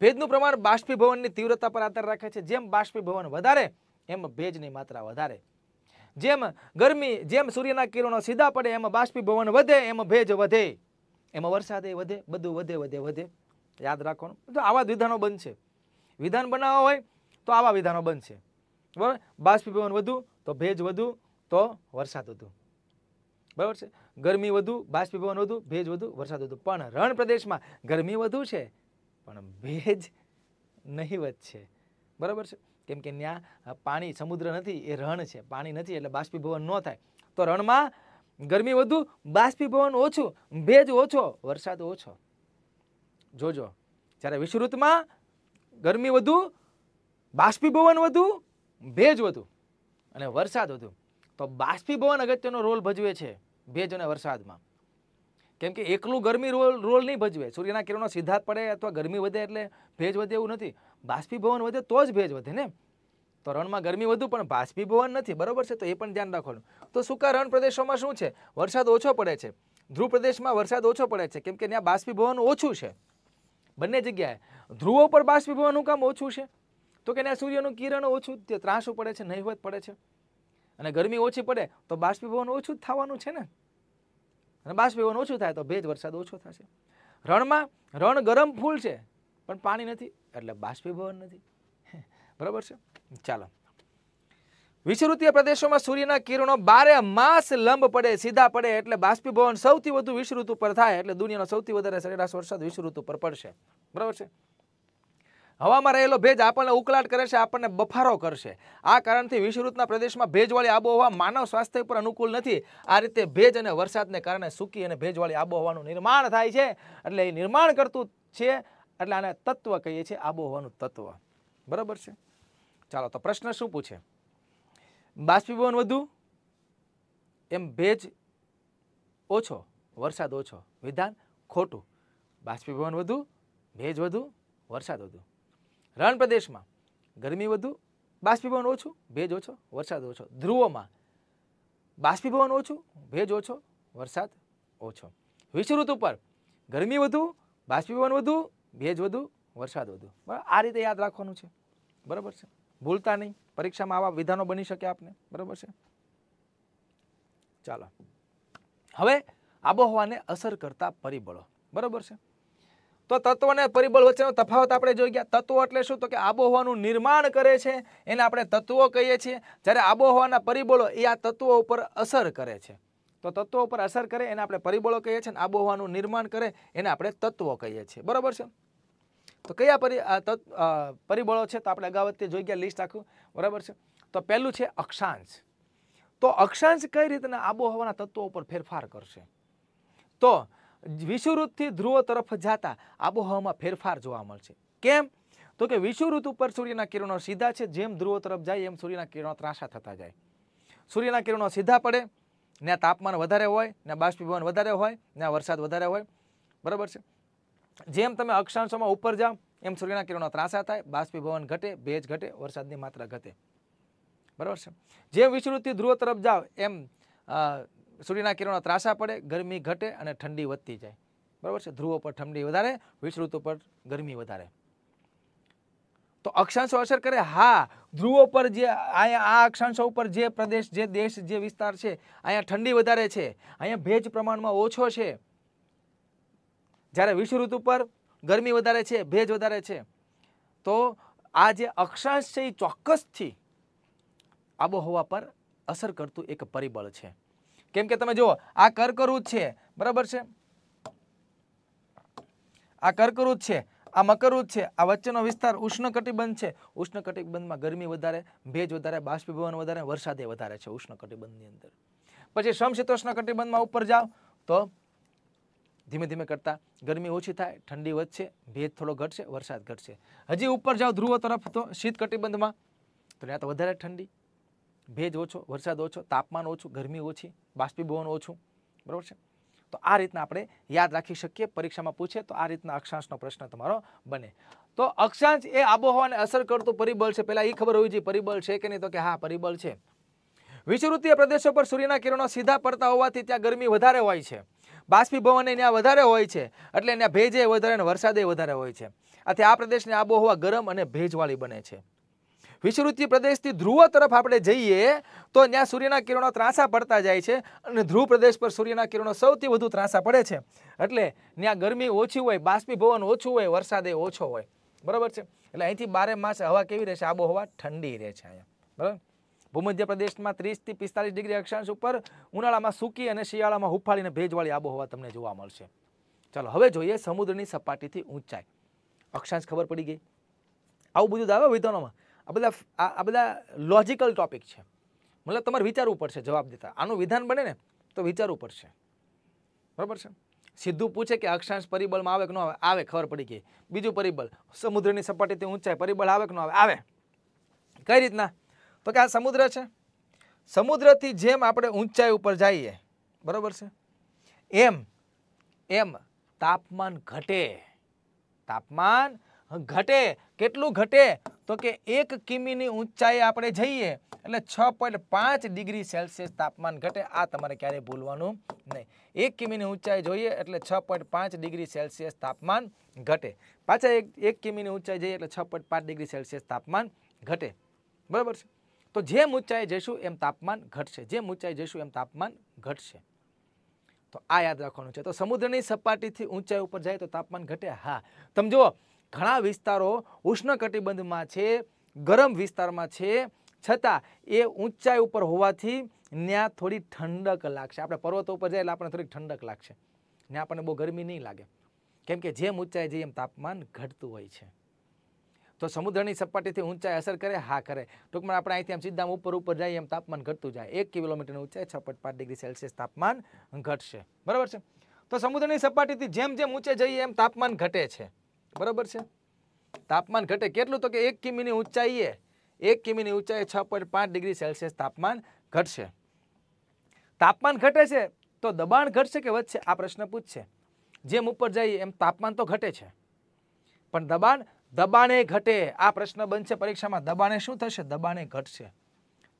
ભેજનું પ્રમાણ બાષ્પીભવનની તીવ્રતા પર આધાર રાખે છે જેમ બાષ્પીભવન વધારે એમ ભેજની માત્રા વધારે જેમ ગરમી જેમ સૂર્યના કિરણો સીધા પડે એમ બાષ્પીભવન વધે એમ ભેજ વધે એમાં વરસાદ વધે બધું વધે વધે વધે યાદ રાખવાનું તો આવા વિધાનો બનશે વિધાન બનાવવા હોય તો આવા વિધાનો બનશે બરાબર બાષ્પીભવન વધુ તો ભેજ વધુ તો વરસાદ વધુ બરાબર છે ગરમી વધુ બાષ્પીભવન વધુ ભેજ વધુ વરસાદ વધુ પણ રણ પ્રદેશમાં ગરમી વધુ છે પણ ભેજ નહીવત છે બરાબર છે કેમ કે ત્યાં પાણી સમુદ્ર નથી એ રણ છે પાણી નથી એટલે બાષ્પીભવન ન થાય તો રણમાં ગરમી વધુ બાષ્પીભવન ઓછું ભેજ ઓછો વરસાદ ઓછો જોજો જ્યારે વિષુઋતમાં ગરમી વધુ બાષ્પીભવન વધુ ભેજ વધુ અને વરસાદ વધુ તો બાષ્પીભવન અગત્યનો રોલ ભજવે છે ભેજ અને વરસાદમાં કેમ કે એકલું ગરમી રોલ રોલ નહીં ભજવે સૂર્યના કિરણો સીધા પડે અથવા ગરમી વધે એટલે ભેજ વધે એવું નથી બાષ્પીભવન વધે તો જ ભેજ વધે ને તો રણમાં ગરમી વધુ પણ બાષ્પીભવન નથી બરાબર છે તો એ પણ ધ્યાન રાખવાનું તો સૂકા રણ પ્રદેશોમાં શું છે વરસાદ ઓછો પડે છે ધ્રુવ પ્રદેશમાં વરસાદ ઓછો પડે છે કેમ કે ત્યાં બાષ્પીભવન ઓછું છે બંને જગ્યાએ ધ્રુવો પર બાષ્પીભવનનું કામ ઓછું છે તો કે ત્યાં સૂર્યનું કિરણ ઓછું તે ત્રાસું પડે છે નહીવત પડે છે અને ગરમી ઓછી પડે તો બાષ્પીભવન ઓછું જ થવાનું છે ને અને બાષ્પીભવન ઓછું થાય તો ભેજ વરસાદ ઓછો થશે રણમાં રણ ગરમ ફૂલ છે પણ પાણી નથી એટલે બાષ્પીભવન નથી બરાબર છે ચાલો વિષુવૃત્તીય પ્રદેશોમાં સૂર્યના કિરણો બારે માસ લંબ પડે સીધા પડે એટલે બાષ્પીભવન સૌથી વધુ વિષુઋતુ પર થાય એટલે દુનિયાનો સૌથી વધારે સરેરાશ વરસાદ વિષુઋતુ ઉપર પડશે બરાબર છે હવામાં રહેલો ભેજ આપણને ઉકળાટ કરે છે આપણને બફારો કરશે આ કારણથી વિષુવૃતના પ્રદેશમાં ભેજવાળી આબોહવા માનવ સ્વાસ્થ્ય પર અનુકૂળ નથી આ રીતે ભેજ અને વરસાદને કારણે સૂકી અને ભેજવાળી આબોહવાનું નિર્માણ થાય છે એટલે એ નિર્માણ કરતું છે એટલે આને તત્વ કહીએ છીએ આબોહવાનું તત્વ બરાબર છે ચાલો તો પ્રશ્ન શું પૂછે બાષ્પીભવન વધુ એમ ભેજ ઓછો વરસાદ ઓછો વિધાન ખોટું બાષ્પીભવન વધુ ભેજ વધુ વરસાદ વધુ રણ પ્રદેશમાં ગરમી વધુ બાષ્પીભવન ઓછું ભેજ ઓછો વરસાદ ઓછો ધ્રુવોમાં બાષ્પીભવન ઓછું ભેજ ઓછો વરસાદ ઓછો વિષુઋત ઉપર ગરમી વધુ બાષ્પીભવન વધુ ભેજ વધુ વરસાદ વધુ બરાબર આ રીતે યાદ રાખવાનું છે બરાબર છે ભૂલતા નહીં પરીક્ષામાં આવા વિધાનો બની શકે આપને બરાબર છે ચાલો હવે આબોહવાને અસર કરતા પરિબળો બરાબર છે તો તત્વ અને પરિબળ વચ્ચેનો તફાવત આપણે જોઈ ગયા તત્વો એટલે શું તો કે આબોહવાનું નિર્માણ કરે છે એને આપણે તત્વો કહીએ છીએ જ્યારે આબોહવાના પરિબળો એ આ તત્વો ઉપર અસર કરે છે તો તત્વો ઉપર અસર કરે એને આપણે પરિબળો કહીએ છીએ અને આબોહવાનું નિર્માણ કરે એને આપણે તત્વો કહીએ છીએ બરાબર છે તો કયા પરી પરિબળો છે તો આપણે અગાઉ તે જોઈ ગયા લિસ્ટ આખું બરાબર છે તો પહેલું છે અક્ષાંશ તો અક્ષાંશ કઈ રીતના આબોહવાના તત્વો ઉપર ફેરફાર કરશે તો વિષુવૃત્તથી ધ્રુવ તરફ જતા આબોહવામાં ફેરફાર જોવા મળશે કેમ તો કે વિષુવૃત્ત ઉપર સૂર્યના કિરણો સીધા છે જેમ ધ્રુવ તરફ જાય એમ સૂર્યના કિરણો ત્રાસા થતા જાય સૂર્યના કિરણો સીધા પડે ને તાપમાન વધારે હોય ને બાષ્પીભવન વધારે હોય ને વરસાદ વધારે હોય બરાબર છે જેમ તમે અક્ષાંશોમાં ઉપર જાઓ એમ સૂર્યના કિરણો ત્રાસા થાય બાષ્પીભવન ઘટે ભેજ ઘટે વરસાદની માત્રા ઘટે બરાબર છે જેમ વિષુવૃત્તિ ધ્રુવ તરફ જાઓ એમ સૂર્યના કિરણો ત્રાસા પડે ગરમી ઘટે અને ઠંડી વધતી જાય બરાબર છે ધ્રુવ પર ઠંડી વધારે વિષૃત પર ગરમી વધારે તો અક્ષાંશો અસર કરે હા ધ્રુવો પર જે અહીંયા આ અક્ષાંશો ઉપર જે પ્રદેશ જે દેશ જે વિસ્તાર છે અહીંયા ઠંડી વધારે છે અહીંયા ભેજ પ્રમાણમાં ઓછો છે જ્યારે ઋતુ પર ગરમી વધારે છે ભેજ વધારે છે તો આ જે અક્ષાંશ છે એ ચોક્કસથી આબોહવા પર અસર કરતું એક પરિબળ છે કેમ કે તમે જુઓ આ કર્કવૃત છે બરાબર છે આ કર્કવૃત છે આ મકરઉદ છે આ વચ્ચેનો વિસ્તાર ઉષ્ણકટિબંધ છે ઉષ્ણકટિબંધમાં ગરમી વધારે ભેજ વધારે બાષ્પીભવન વધારે વરસાદે વધારે છે ઉષ્ણકટિબંધની અંદર પછી સમશીતોષ્ણ કટિબંધમાં ઉપર જાઓ તો ધીમે ધીમે કરતાં ગરમી ઓછી થાય ઠંડી વધશે ભેજ થોડો ઘટશે વરસાદ ઘટશે હજી ઉપર જાઓ ધ્રુવ તરફ તો શીત કટિબંધમાં તો ત્યાં તો વધારે ઠંડી ભેજ ઓછો વરસાદ ઓછો તાપમાન ઓછું ગરમી ઓછી બાષ્પીભવન ઓછું બરાબર છે તો આ રીતના આપણે યાદ રાખી શકીએ પરીક્ષામાં પૂછે તો આ રીતના અક્ષાંશનો પ્રશ્ન તમારો બને તો અક્ષાંશ એ આબોહવાને અસર કરતું પરિબળ છે પહેલાં એ ખબર હોવી જોઈએ પરિબળ છે કે નહીં તો કે હા પરિબળ છે વિષુવૃત્તીય પ્રદેશો પર સૂર્યના કિરણો સીધા પડતા હોવાથી ત્યાં ગરમી વધારે હોય છે બાષ્પીભવન ત્યાં વધારે હોય છે એટલે ત્યાં ભેજે વધારે અને વરસાદે વધારે હોય છે આથી આ પ્રદેશની આબોહવા ગરમ અને ભેજવાળી બને છે વિષુવૃત્તીય પ્રદેશથી ધ્રુવ તરફ આપણે જઈએ તો ત્યાં સૂર્યના કિરણો ત્રાસા પડતા જાય છે અને ધ્રુવ પ્રદેશ પર સૂર્યના કિરણો સૌથી વધુ ત્રાસા પડે છે એટલે ત્યાં ગરમી ઓછી હોય બાષ્પીભવન ઓછું હોય વરસાદ ઓછો હોય બરાબર છે એટલે અહીંથી બારે માસ હવા કેવી રહેશે આબોહવા ઠંડી રહે છે અહીંયા બરાબર ભૂમધ્ય પ્રદેશમાં ત્રીસથી પિસ્તાલીસ ડિગ્રી અક્ષાંશ ઉપર ઉનાળામાં સૂકી અને શિયાળામાં હુફાળીને ભેજવાળી આબોહવા તમને જોવા મળશે ચાલો હવે જોઈએ સમુદ્રની સપાટીથી ઊંચાઈ અક્ષાંશ ખબર પડી ગઈ આવું બધું આવે વિધાનોમાં આ બધા આ બધા લોજિકલ ટોપિક છે મતલબ તમારે વિચારવું પડશે જવાબ દેતા આનું વિધાન બને ને તો વિચારવું પડશે બરાબર છે સીધું પૂછે કે અક્ષાંશ પરિબળમાં આવે કે ન આવે આવે ખબર પડી ગઈ બીજું પરિબળ સમુદ્રની સપાટીથી ઊંચાઈ પરિબળ આવે કે ન આવે આવે કઈ રીતના તો કે આ સમુદ્ર છે સમુદ્રથી જેમ આપણે ઊંચાઈ ઉપર જઈએ બરાબર છે એમ એમ તાપમાન ઘટે તાપમાન ઘટે કેટલું ઘટે તો કે એક કિમીની ઊંચાઈ આપણે જઈએ એટલે છ પોઈન્ટ પાંચ ડિગ્રી સેલ્સિયસ તાપમાન ઘટે આ તમારે ક્યારેય ભૂલવાનું નહીં એક કિમીની ઊંચાઈ જોઈએ એટલે છ પોઈન્ટ પાંચ ડિગ્રી સેલ્સિયસ તાપમાન ઘટે પાછા એક એક કિમીની ઊંચાઈ જઈએ એટલે છ પોઈન્ટ પાંચ ડિગ્રી સેલ્સિયસ તાપમાન ઘટે બરાબર છે તો જેમ ઊંચાઈ જઈશું એમ તાપમાન ઘટશે જેમ ઊંચાઈ જઈશું એમ તાપમાન ઘટશે તો આ યાદ રાખવાનું છે તો સમુદ્રની સપાટીથી ઊંચાઈ ઉપર જાય તો તાપમાન ઘટે હા તમે જુઓ ઘણા વિસ્તારો ઉષ્ણકટિબંધમાં છે ગરમ વિસ્તારમાં છે છતાં એ ઊંચાઈ ઉપર હોવાથી ત્યાં થોડી ઠંડક લાગશે આપણે પર્વતો ઉપર જાય એટલે આપણને થોડીક ઠંડક લાગશે ત્યાં આપણને બહુ ગરમી નહીં લાગે કેમકે જેમ ઊંચાઈ જઈએ એમ તાપમાન ઘટતું હોય છે તો સમુદ્રની સપાટીથી ઊંચાઈ અસર કરે હા કરે ટૂંકમાં આપણે અહીંથી આમ સીધા ઉપર ઉપર જઈએ એમ તાપમાન ઘટતું જાય એક કિલોમીટરની ઊંચાઈ છ ડિગ્રી સેલ્સિયસ તાપમાન ઘટશે બરાબર છે તો સમુદ્રની સપાટીથી જેમ જેમ ઊંચે જઈએ એમ તાપમાન ઘટે છે બરાબર છે તાપમાન ઘટે કેટલું તો કે એક કિમીની ઊંચાઈએ એક કિમીની ઊંચાઈએ છ પોઈન્ટ પાંચ ડિગ્રી સેલ્સિયસ તાપમાન ઘટશે તાપમાન ઘટે છે તો દબાણ ઘટશે કે વધશે આ પ્રશ્ન પૂછશે જેમ ઉપર જઈએ એમ તાપમાન તો ઘટે છે પણ દબાણ દબાણે ઘટે આ પ્રશ્ન બનશે પરીક્ષામાં દબાણે શું થશે દબાણે ઘટશે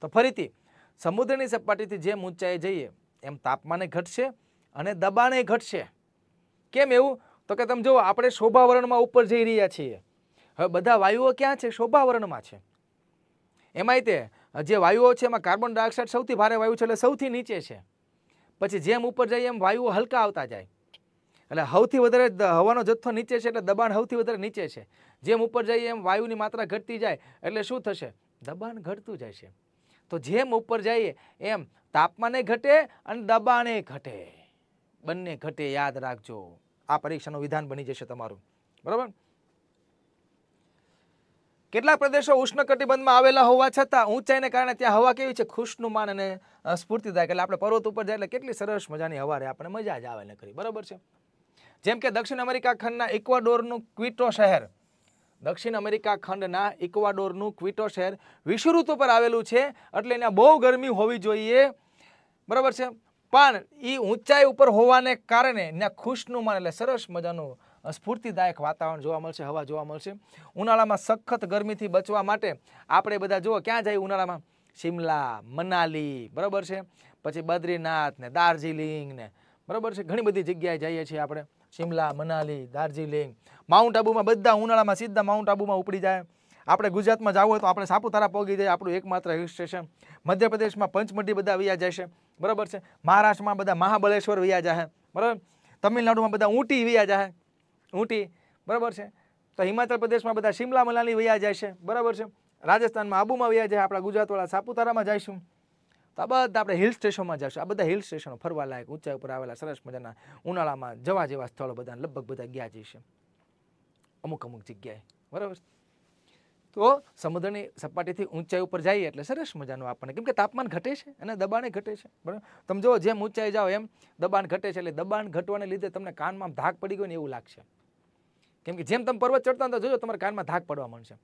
તો ફરીથી સમુદ્રની સપાટીથી જેમ ઊંચાઈ જઈએ એમ તાપમાને ઘટશે અને દબાણે ઘટશે કેમ એવું તો કે તમે જો આપણે શોભાવરણમાં ઉપર જઈ રહ્યા છીએ હવે બધા વાયુઓ ક્યાં છે શોભાવરણમાં છે એમાંય તે જે વાયુઓ છે એમાં કાર્બન ડાયોક્સાઇડ સૌથી ભારે વાયુ છે એટલે સૌથી નીચે છે પછી જેમ ઉપર જઈએ એમ વાયુઓ હલકા આવતા જાય એટલે સૌથી વધારે હવાનો જથ્થો નીચે છે એટલે દબાણ સૌથી વધારે નીચે છે જેમ ઉપર જઈએ એમ વાયુની માત્રા ઘટતી જાય એટલે શું થશે દબાણ ઘટતું જાય છે તો જેમ ઉપર જઈએ એમ તાપમાને ઘટે અને દબાણે ઘટે બંને ઘટે યાદ રાખજો આ પરીક્ષાનું વિધાન બની જશે તમારું બરાબર કેટલાક પ્રદેશો ઉષ્ણકટિબંધમાં આવેલા હોવા છતાં ઊંચાઈને કારણે ત્યાં હવા કેવી છે ખુશનુમાન અને સ્ફૂર્તિદાયક એટલે આપણે પર્વત ઉપર જાય એટલે કેટલી સરસ મજાની હવા રહે આપણને મજા જ આવે ને કરી બરાબર છે જેમ કે દક્ષિણ અમેરિકા ખંડના ઇક્વાડોરનું ક્વિટો શહેર દક્ષિણ અમેરિકા ખંડના ઇક્વાડોરનું ક્વિટો શહેર વિષુ ઋતુ પર આવેલું છે એટલે એના બહુ ગરમી હોવી જોઈએ બરાબર છે પણ એ ઊંચાઈ ઉપર હોવાને કારણે ત્યાં ખુશનું ખુશનુમાન એટલે સરસ મજાનું સ્ફૂર્તિદાયક વાતાવરણ જોવા મળશે હવા જોવા મળશે ઉનાળામાં સખત ગરમીથી બચવા માટે આપણે બધા જુઓ ક્યાં જઈએ ઉનાળામાં શિમલા મનાલી બરાબર છે પછી બદ્રીનાથ ને દાર્જિલિંગ ને બરાબર છે ઘણી બધી જગ્યાએ જઈએ છીએ આપણે શિમલા મનાલી દાર્જિલિંગ માઉન્ટ આબુમાં બધા ઉનાળામાં સીધા માઉન્ટ આબુમાં ઉપડી જાય આપણે ગુજરાતમાં જવું હોય તો આપણે સાપુતારા પહોંચી જાય આપણું એકમાત્ર હિલ સ્ટેશન મધ્યપ્રદેશમાં પંચમઢી બધા વ્યા જાય છે બરાબર છે મહારાષ્ટ્રમાં બધા મહાબળેશ્વર વૈયા જાહે બરાબર તમિલનાડુમાં બધા ઊંટી વૈયા જાહે ઊંટી બરાબર છે તો હિમાચલ પ્રદેશમાં બધા શિમલા મલાની વૈયા જાય છે બરાબર છે રાજસ્થાનમાં આબુમાં વૈયા જાય આપણા ગુજરાતવાળા સાપુતારામાં જઈશું તો આ બધા આપણે હિલ સ્ટેશનમાં જઈશું આ બધા હિલ સ્ટેશનો ફરવા લાયક ઊંચાઈ ઉપર આવેલા સરસ મજાના ઉનાળામાં જવા જેવા સ્થળો બધા લગભગ બધા ગયા જઈશું અમુક અમુક જગ્યાએ બરાબર છે તો સમુદ્રની સપાટીથી ઊંચાઈ ઉપર જઈએ એટલે સરસ મજાનું આપણને કેમ કે તાપમાન ઘટે છે અને દબાણે ઘટે છે બરાબર તમે જો જેમ ઊંચાઈ જાઓ એમ દબાણ ઘટે છે એટલે દબાણ ઘટવાને લીધે તમને કાનમાં ધાક પડી ગયો ને એવું લાગશે કેમ કે જેમ તમે પર્વત ચડતા તો જોજો તમારે કાનમાં ધાક પડવા મળશે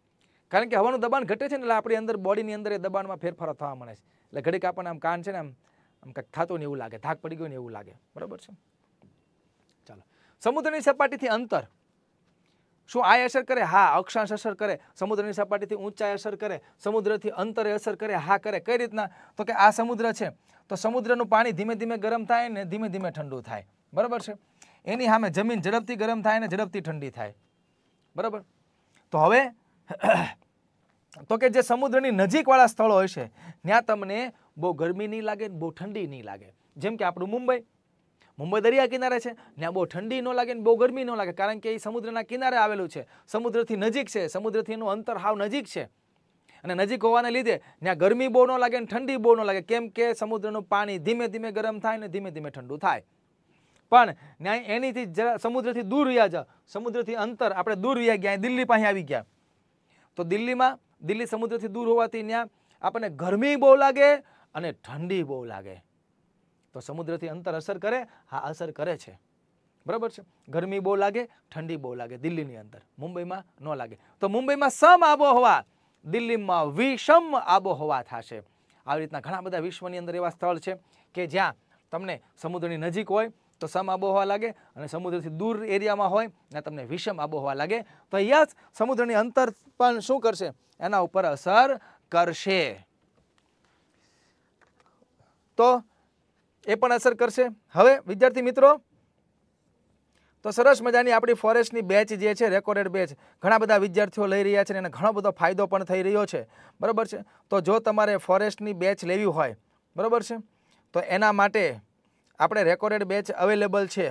કારણ કે હવાનું દબાણ ઘટે છે ને એટલે આપણી અંદર બોડીની અંદર એ દબાણમાં ફેરફારો થવા મળે છે એટલે ઘડીક આપણને આમ કાન છે ને આમ આમ કંઈક થતું ને એવું લાગે ધાક પડી ગયો ને એવું લાગે બરાબર છે ચાલો સમુદ્રની સપાટીથી અંતર શું આ અસર કરે હા અક્ષાંશ અસર કરે સમુદ્રની સપાટીથી ઊંચાઈ અસર કરે સમુદ્રથી અંતરે અસર કરે હા કરે કઈ રીતના તો કે આ સમુદ્ર છે તો સમુદ્રનું પાણી ધીમે ધીમે ગરમ થાય ને ધીમે ધીમે ઠંડુ થાય બરાબર છે એની સામે જમીન ઝડપથી ગરમ થાય ને ઝડપથી ઠંડી થાય બરાબર તો હવે તો કે જે સમુદ્રની નજીકવાળા સ્થળો હોય છે ત્યાં તમને બહુ ગરમી નહીં લાગે બહુ ઠંડી નહીં લાગે જેમ કે આપણું મુંબઈ મુંબઈ દરિયા કિનારે છે ત્યાં બહુ ઠંડી ન લાગે ને બહુ ગરમી ન લાગે કારણ કે એ સમુદ્રના કિનારે આવેલું છે સમુદ્રથી નજીક છે સમુદ્રથી એનું અંતર હાવ નજીક છે અને નજીક હોવાને લીધે ત્યાં ગરમી બહુ ન લાગે ને ઠંડી બહુ ન લાગે કેમ કે સમુદ્રનું પાણી ધીમે ધીમે ગરમ થાય ને ધીમે ધીમે ઠંડુ થાય પણ ત્યાં એનીથી જરા સમુદ્રથી દૂર રહ્યા જાઓ સમુદ્રથી અંતર આપણે દૂર રહ્યા ગયા દિલ્હી પાસે આવી ગયા તો દિલ્હીમાં દિલ્હી સમુદ્રથી દૂર હોવાથી ત્યાં આપણને ગરમી બહુ લાગે અને ઠંડી બહુ લાગે તો સમુદ્રથી અંતર અસર કરે હા અસર કરે છે બરાબર છે ગરમી બહુ લાગે ઠંડી બહુ લાગે દિલ્હીની અંદર મુંબઈમાં ન લાગે તો મુંબઈમાં સમ આબોહવા દિલ્હીમાં વિષમ આબોહવા થશે આવી રીતના ઘણા બધા વિશ્વની અંદર એવા સ્થળ છે કે જ્યાં તમને સમુદ્રની નજીક હોય તો સમ આબોહવા લાગે અને સમુદ્રથી દૂર એરિયામાં હોય ને તમને વિષમ આબોહવા લાગે તો અહીંયા સમુદ્રની અંતર પણ શું કરશે એના ઉપર અસર કરશે તો એ પણ અસર કરશે હવે વિદ્યાર્થી મિત્રો તો સરસ મજાની આપણી ફોરેસ્ટની બેચ જે છે રેકોર્ડેડ બેચ ઘણા બધા વિદ્યાર્થીઓ લઈ રહ્યા છે અને ઘણો બધો ફાયદો પણ થઈ રહ્યો છે બરાબર છે તો જો તમારે ફોરેસ્ટની બેચ લેવી હોય બરાબર છે તો એના માટે આપણે રેકોર્ડેડ બેચ અવેલેબલ છે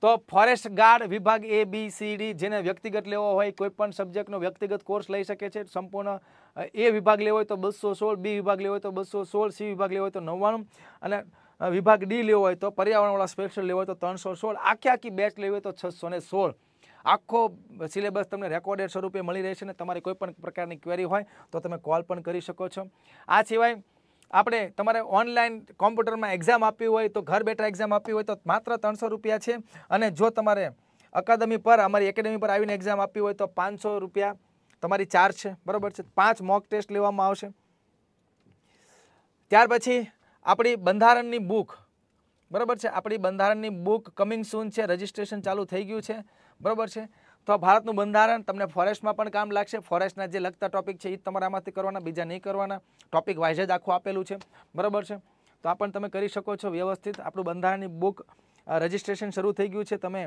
તો ફોરેસ્ટ ગાર્ડ વિભાગ એ બી સી ડી જેને વ્યક્તિગત લેવો હોય કોઈપણ સબ્જેક્ટનો વ્યક્તિગત કોર્સ લઈ શકે છે સંપૂર્ણ એ વિભાગ લેવો હોય તો બસો સોળ બી વિભાગ લેવો હોય તો બસો સોળ સી વિભાગ લેવો હોય તો નવ્વાણું અને વિભાગ ડી લેવો હોય તો પર્યાવરણવાળા સ્પેશિયલ લેવો હોય તો ત્રણસો સોળ આખી આખી બેચ લેવી હોય તો છસો ને સોળ આખો સિલેબસ તમને રેકોર્ડેડ સ્વરૂપે મળી રહેશે ને તમારી કોઈપણ પ્રકારની ક્વેરી હોય તો તમે કોલ પણ કરી શકો છો આ સિવાય આપણે તમારે ઓનલાઈન કોમ્પ્યુટરમાં એક્ઝામ આપવી હોય તો ઘર બેઠા એક્ઝામ આપવી હોય તો માત્ર ત્રણસો રૂપિયા છે અને જો તમારે અકાદમી પર અમારી એકેડમી પર આવીને એક્ઝામ આપવી હોય તો પાંચસો રૂપિયા તમારી ચાર છે બરાબર છે પાંચ મોક ટેસ્ટ લેવામાં આવશે ત્યાર પછી આપણી બંધારણની બુક બરાબર છે આપણી બંધારણની બુક કમિંગ સૂન છે રજિસ્ટ્રેશન ચાલુ થઈ ગયું છે બરાબર છે તો ભારતનું બંધારણ તમને ફોરેસ્ટમાં પણ કામ લાગશે ફોરેસ્ટના જે લગતા ટોપિક છે એ તમારામાંથી કરવાના બીજા નહીં કરવાના ટોપિક વાઇઝ જ આખું આપેલું છે બરાબર છે તો આ પણ તમે કરી શકો છો વ્યવસ્થિત આપણું બંધારણની બુક રજીસ્ટ્રેશન શરૂ થઈ ગયું છે તમે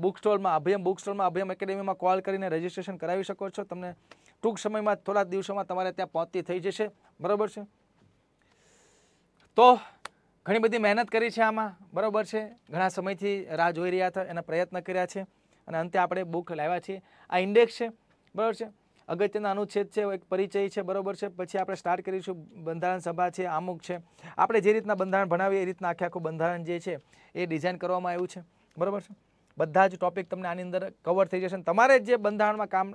બુક સ્ટોલમાં અભયમ બુક સ્ટોલમાં અભયમ એકેડેમીમાં કોલ કરીને રજીસ્ટ્રેશન કરાવી શકો છો તમને ટૂંક સમયમાં થોડા દિવસોમાં તમારે ત્યાં પહોંચતી થઈ જશે બરાબર છે તો ઘણી બધી મહેનત કરી છે આમાં બરાબર છે ઘણા સમયથી રાહ જોઈ રહ્યા હતા એના પ્રયત્ન કર્યા છે અને અંતે આપણે બુક લાવ્યા છીએ આ ઇન્ડેક્સ છે બરાબર છે અગત્યના અનુચ્છેદ છે એક પરિચય છે બરોબર છે પછી આપણે સ્ટાર્ટ કરીશું બંધારણ સભા છે આમુક છે આપણે જે રીતના બંધારણ ભણાવીએ એ રીતના આખે આખું બંધારણ જે છે એ ડિઝાઇન કરવામાં આવ્યું છે બરોબર છે બધા જ ટોપિક તમને આની અંદર કવર થઈ જશે તમારે જે બંધારણમાં કામ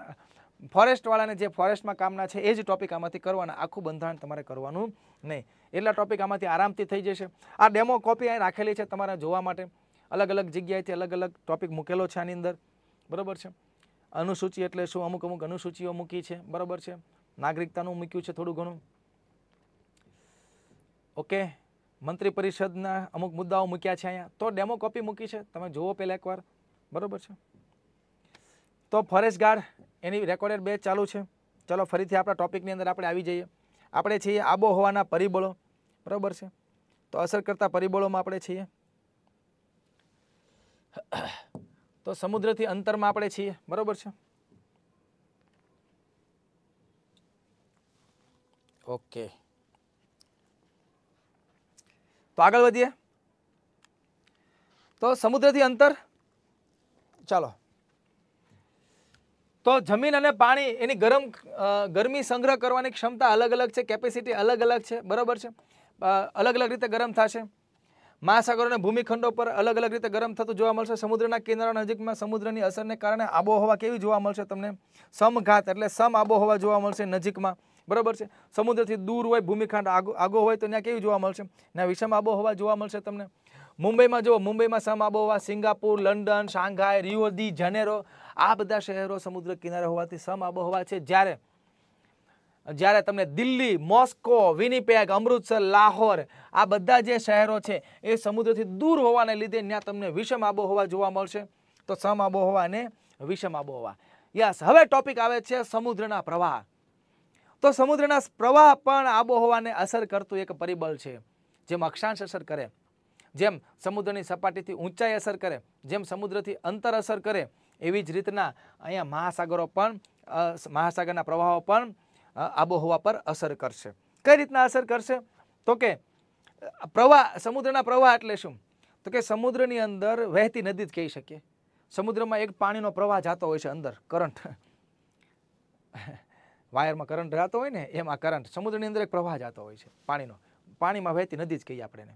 ફોરેસ્ટવાળાને જે ફોરેસ્ટમાં કામના છે એ જ ટોપિક આમાંથી કરવાના આખું બંધારણ તમારે કરવાનું નહીં એટલા ટોપિક આમાંથી આરામથી થઈ જશે આ ડેમો કોપી અહીં રાખેલી છે તમારા જોવા માટે અલગ અલગ જગ્યાએથી અલગ અલગ ટોપિક મૂકેલો છે આની અંદર બરાબર છે અનુસૂચિ એટલે શું અમુક અમુક અનુસૂચિઓ મૂકી છે બરાબર છે નાગરિકતાનું મૂક્યું છે થોડું ઘણું ઓકે મંત્રી પરિષદના અમુક મુદ્દાઓ મૂક્યા છે અહીંયા તો ડેમો કોપી મૂકી છે તમે જુઓ પહેલાં એકવાર બરાબર છે તો ફોરેસ્ટ ગાર્ડ એની રેકોર્ડેડ બે ચાલુ છે ચલો ફરીથી આપણા ટોપિકની અંદર આપણે આવી જઈએ આપણે છીએ આબોહવાના પરિબળો બરાબર છે તો અસર કરતા પરિબળોમાં આપણે છીએ તો સમુદ્રથી અંતરમાં આપણે છીએ બરોબર છે ઓકે તો આગળ વધીએ તો સમુદ્રથી અંતર ચાલો તો જમીન અને પાણી એની ગરમ ગરમી સંગ્રહ કરવાની ક્ષમતા અલગ અલગ છે કેપેસિટી અલગ અલગ છે બરાબર છે અલગ અલગ રીતે ગરમ થશે મહાસાગરો અને ભૂમિખંડો પર અલગ અલગ રીતે ગરમ થતું જોવા મળશે સમુદ્રના કિનારા નજીકમાં સમુદ્રની અસરને કારણે આબોહવા કેવી જોવા મળશે તમને સમઘાત એટલે સમ આબોહવા જોવા મળશે નજીકમાં બરાબર છે સમુદ્રથી દૂર હોય ભૂમિખંડ આગો આગો હોય તો ત્યાં કેવી જોવા મળશે ત્યાં વિષમ આબોહવા જોવા મળશે તમને મુંબઈમાં જુઓ મુંબઈમાં સમ આબોહવા Singapore London Shanghai Rio de Janeiro આ બધા શહેરો સમુદ્ર કિનારે હોવાથી સમ આબોહવા છે જ્યારે જ્યારે તમને દિલ્હી મોસ્કો વિનીપેગ અમૃતસર લાહોર આ બધા જે શહેરો છે એ સમુદ્રથી દૂર હોવાને લીધે ત્યાં તમને વિષમ આબોહવા જોવા મળશે તો સમ આબોહવા અને વિષમ આબોહવા યસ હવે ટોપિક આવે છે સમુદ્રના પ્રવાહ તો સમુદ્રના પ્રવાહ પણ આબોહવાને અસર કરતું એક પરિબળ છે જેમ અક્ષાંશ અસર કરે જેમ સમુદ્રની સપાટીથી ઊંચાઈ અસર કરે જેમ સમુદ્રથી અંતર અસર કરે એવી જ રીતના અહીંયા મહાસાગરો પણ મહાસાગરના પ્રવાહો પણ આબોહવા પર અસર કરશે કઈ રીતના અસર કરશે તો કે પ્રવાહ સમુદ્રના પ્રવાહ એટલે શું તો કે સમુદ્રની અંદર વહેતી નદી જ કહી શકીએ સમુદ્રમાં એક પાણીનો પ્રવાહ જતો હોય છે અંદર કરંટ વાયરમાં કરંટ જતો હોય ને એમાં કરંટ સમુદ્રની અંદર એક પ્રવાહ જતો હોય છે પાણીનો પાણીમાં વહેતી નદી જ કહીએ આપણે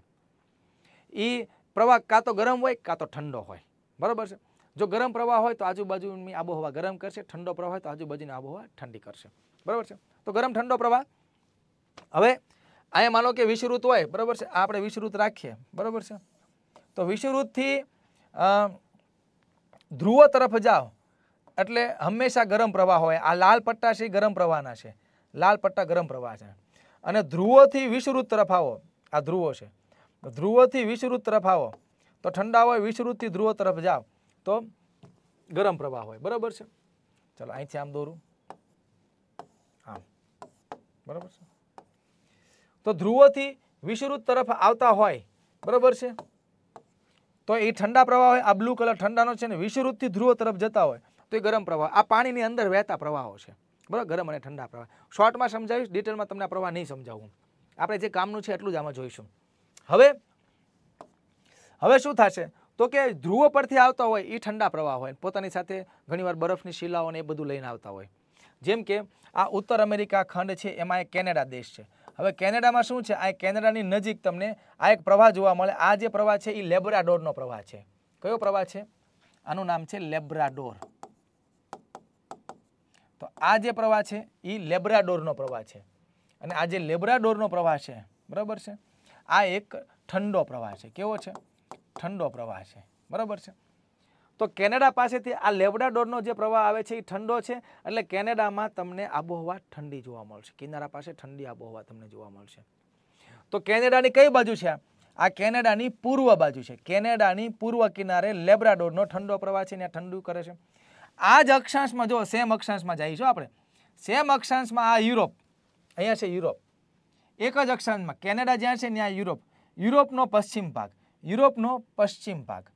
એ પ્રવાહ કાં તો ગરમ હોય કાં તો ઠંડો હોય બરાબર છે જો ગરમ પ્રવાહ હોય તો આજુબાજુની આબોહવા ગરમ કરશે ઠંડો પ્રવાહ હોય તો આજુબાજુની આબોહવા ઠંડી કરશે બરાબર છે તો ગરમ ઠંડો પ્રવાહ હવે અહીંયા માનો કે વિષુવૃત હોય બરાબર છે આપણે વિષુવૃત રાખીએ બરાબર છે તો વિષુવૃતથી ધ્રુવ તરફ જાઓ એટલે હંમેશા ગરમ પ્રવાહ હોય આ લાલ પટ્ટા છે ગરમ પ્રવાહના છે લાલ પટ્ટા ગરમ પ્રવાહ છે અને ધ્રુવોથી વિષુવૃત તરફ આવો આ ધ્રુવો છે ધ્રુવોથી વિષુવૃત તરફ આવો તો ઠંડા હોય વિષુવૃતથી ધ્રુવ તરફ જાઓ તો ગરમ પ્રવાહ હોય બરાબર છે ચલો અહીંથી આમ દોરું બરાબર છે તો ધ્રુવથી વિષુવૃત્ત તરફ આવતા હોય બરાબર છે તો એ ઠંડા પ્રવાહ હોય આ બ્લુ કલર ઠંડાનો છે ને વિષુવૃત્તથી ધ્રુવ તરફ જતા હોય તો એ ગરમ પ્રવાહ આ પાણીની અંદર વહેતા પ્રવાહો છે બરાબર ગરમ અને ઠંડા પ્રવાહ શોર્ટમાં સમજાવીશ ડિટેલમાં તમને આ પ્રવાહ નહીં સમજાવું આપણે જે કામનું છે એટલું જ આમાં જોઈશું હવે હવે શું થશે તો કે ધ્રુવ પરથી આવતા હોય એ ઠંડા પ્રવાહ હોય પોતાની સાથે ઘણીવાર બરફની શિલાઓને એ બધું લઈને આવતા હોય જેમ કે આ ઉત્તર અમેરિકા ખંડ છે એમાં એક કેનેડા દેશ છે હવે કેનેડામાં શું છે આ કેનેડાની નજીક તમને આ એક પ્રવાહ જોવા મળે આ જે પ્રવાહ છે એ લેબ્રાડોરનો પ્રવાહ છે કયો પ્રવાહ છે આનું નામ છે લેબ્રાડોર તો આ જે પ્રવાહ છે એ લેબ્રાડોરનો પ્રવાહ છે અને આ જે લેબ્રાડોરનો પ્રવાહ છે બરાબર છે આ એક ઠંડો પ્રવાહ છે કેવો છે ઠંડો પ્રવાહ છે બરાબર છે તો કેનેડા પાસેથી આ લેબડાડોરનો જે પ્રવાહ આવે છે એ ઠંડો છે એટલે કેનેડામાં તમને આબોહવા ઠંડી જોવા મળશે કિનારા પાસે ઠંડી આબોહવા તમને જોવા મળશે તો કેનેડાની કઈ બાજુ છે આ કેનેડાની પૂર્વ બાજુ છે કેનેડાની પૂર્વ કિનારે લેબ્રાડોરનો ઠંડો પ્રવાહ છે ત્યાં ઠંડુ કરે છે આ જ અક્ષાંશમાં જો સેમ અક્ષાંશમાં જઈશું આપણે સેમ અક્ષાંશમાં આ યુરોપ અહીંયા છે યુરોપ એક જ અક્ષાંશમાં કેનેડા જ્યાં છે ત્યાં યુરોપ યુરોપનો પશ્ચિમ ભાગ યુરોપનો પશ્ચિમ ભાગ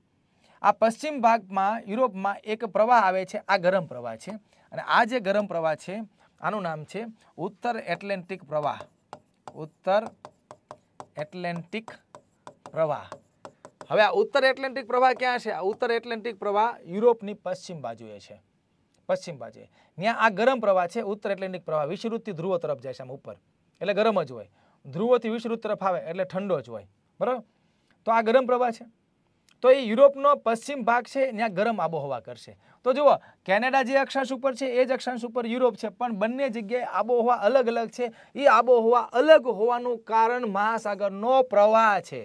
આ પશ્ચિમ ભાગમાં યુરોપમાં એક પ્રવાહ આવે છે આ ગરમ પ્રવાહ છે અને આ જે ગરમ પ્રવાહ છે આનું નામ છે ઉત્તર એટલેન્ટિક પ્રવાહ ઉત્તર એટલેન્ટિક પ્રવાહ હવે આ ઉત્તર એટલેન્ટિક પ્રવાહ ક્યાં છે આ ઉત્તર એટલેન્ટિક પ્રવાહ યુરોપની પશ્ચિમ બાજુએ છે પશ્ચિમ બાજુએ ત્યાં આ ગરમ પ્રવાહ છે ઉત્તર એટલેન્ટિક પ્રવાહ વિષુવૃત્તિ ધ્રુવ તરફ જાય છે આમ ઉપર એટલે ગરમ જ હોય ધ્રુવથી વિષુવૃત્ત તરફ આવે એટલે ઠંડો જ હોય બરાબર તો આ ગરમ પ્રવાહ છે તો એ યુરોપનો પશ્ચિમ ભાગ છે ત્યાં ગરમ આબોહવા કરશે તો જુઓ કેનેડા જે અક્ષાંશ ઉપર છે એ જ અક્ષાંશ ઉપર યુરોપ છે પણ બંને જગ્યાએ આબોહવા અલગ અલગ છે એ આબોહવા અલગ હોવાનું કારણ મહાસાગરનો પ્રવાહ છે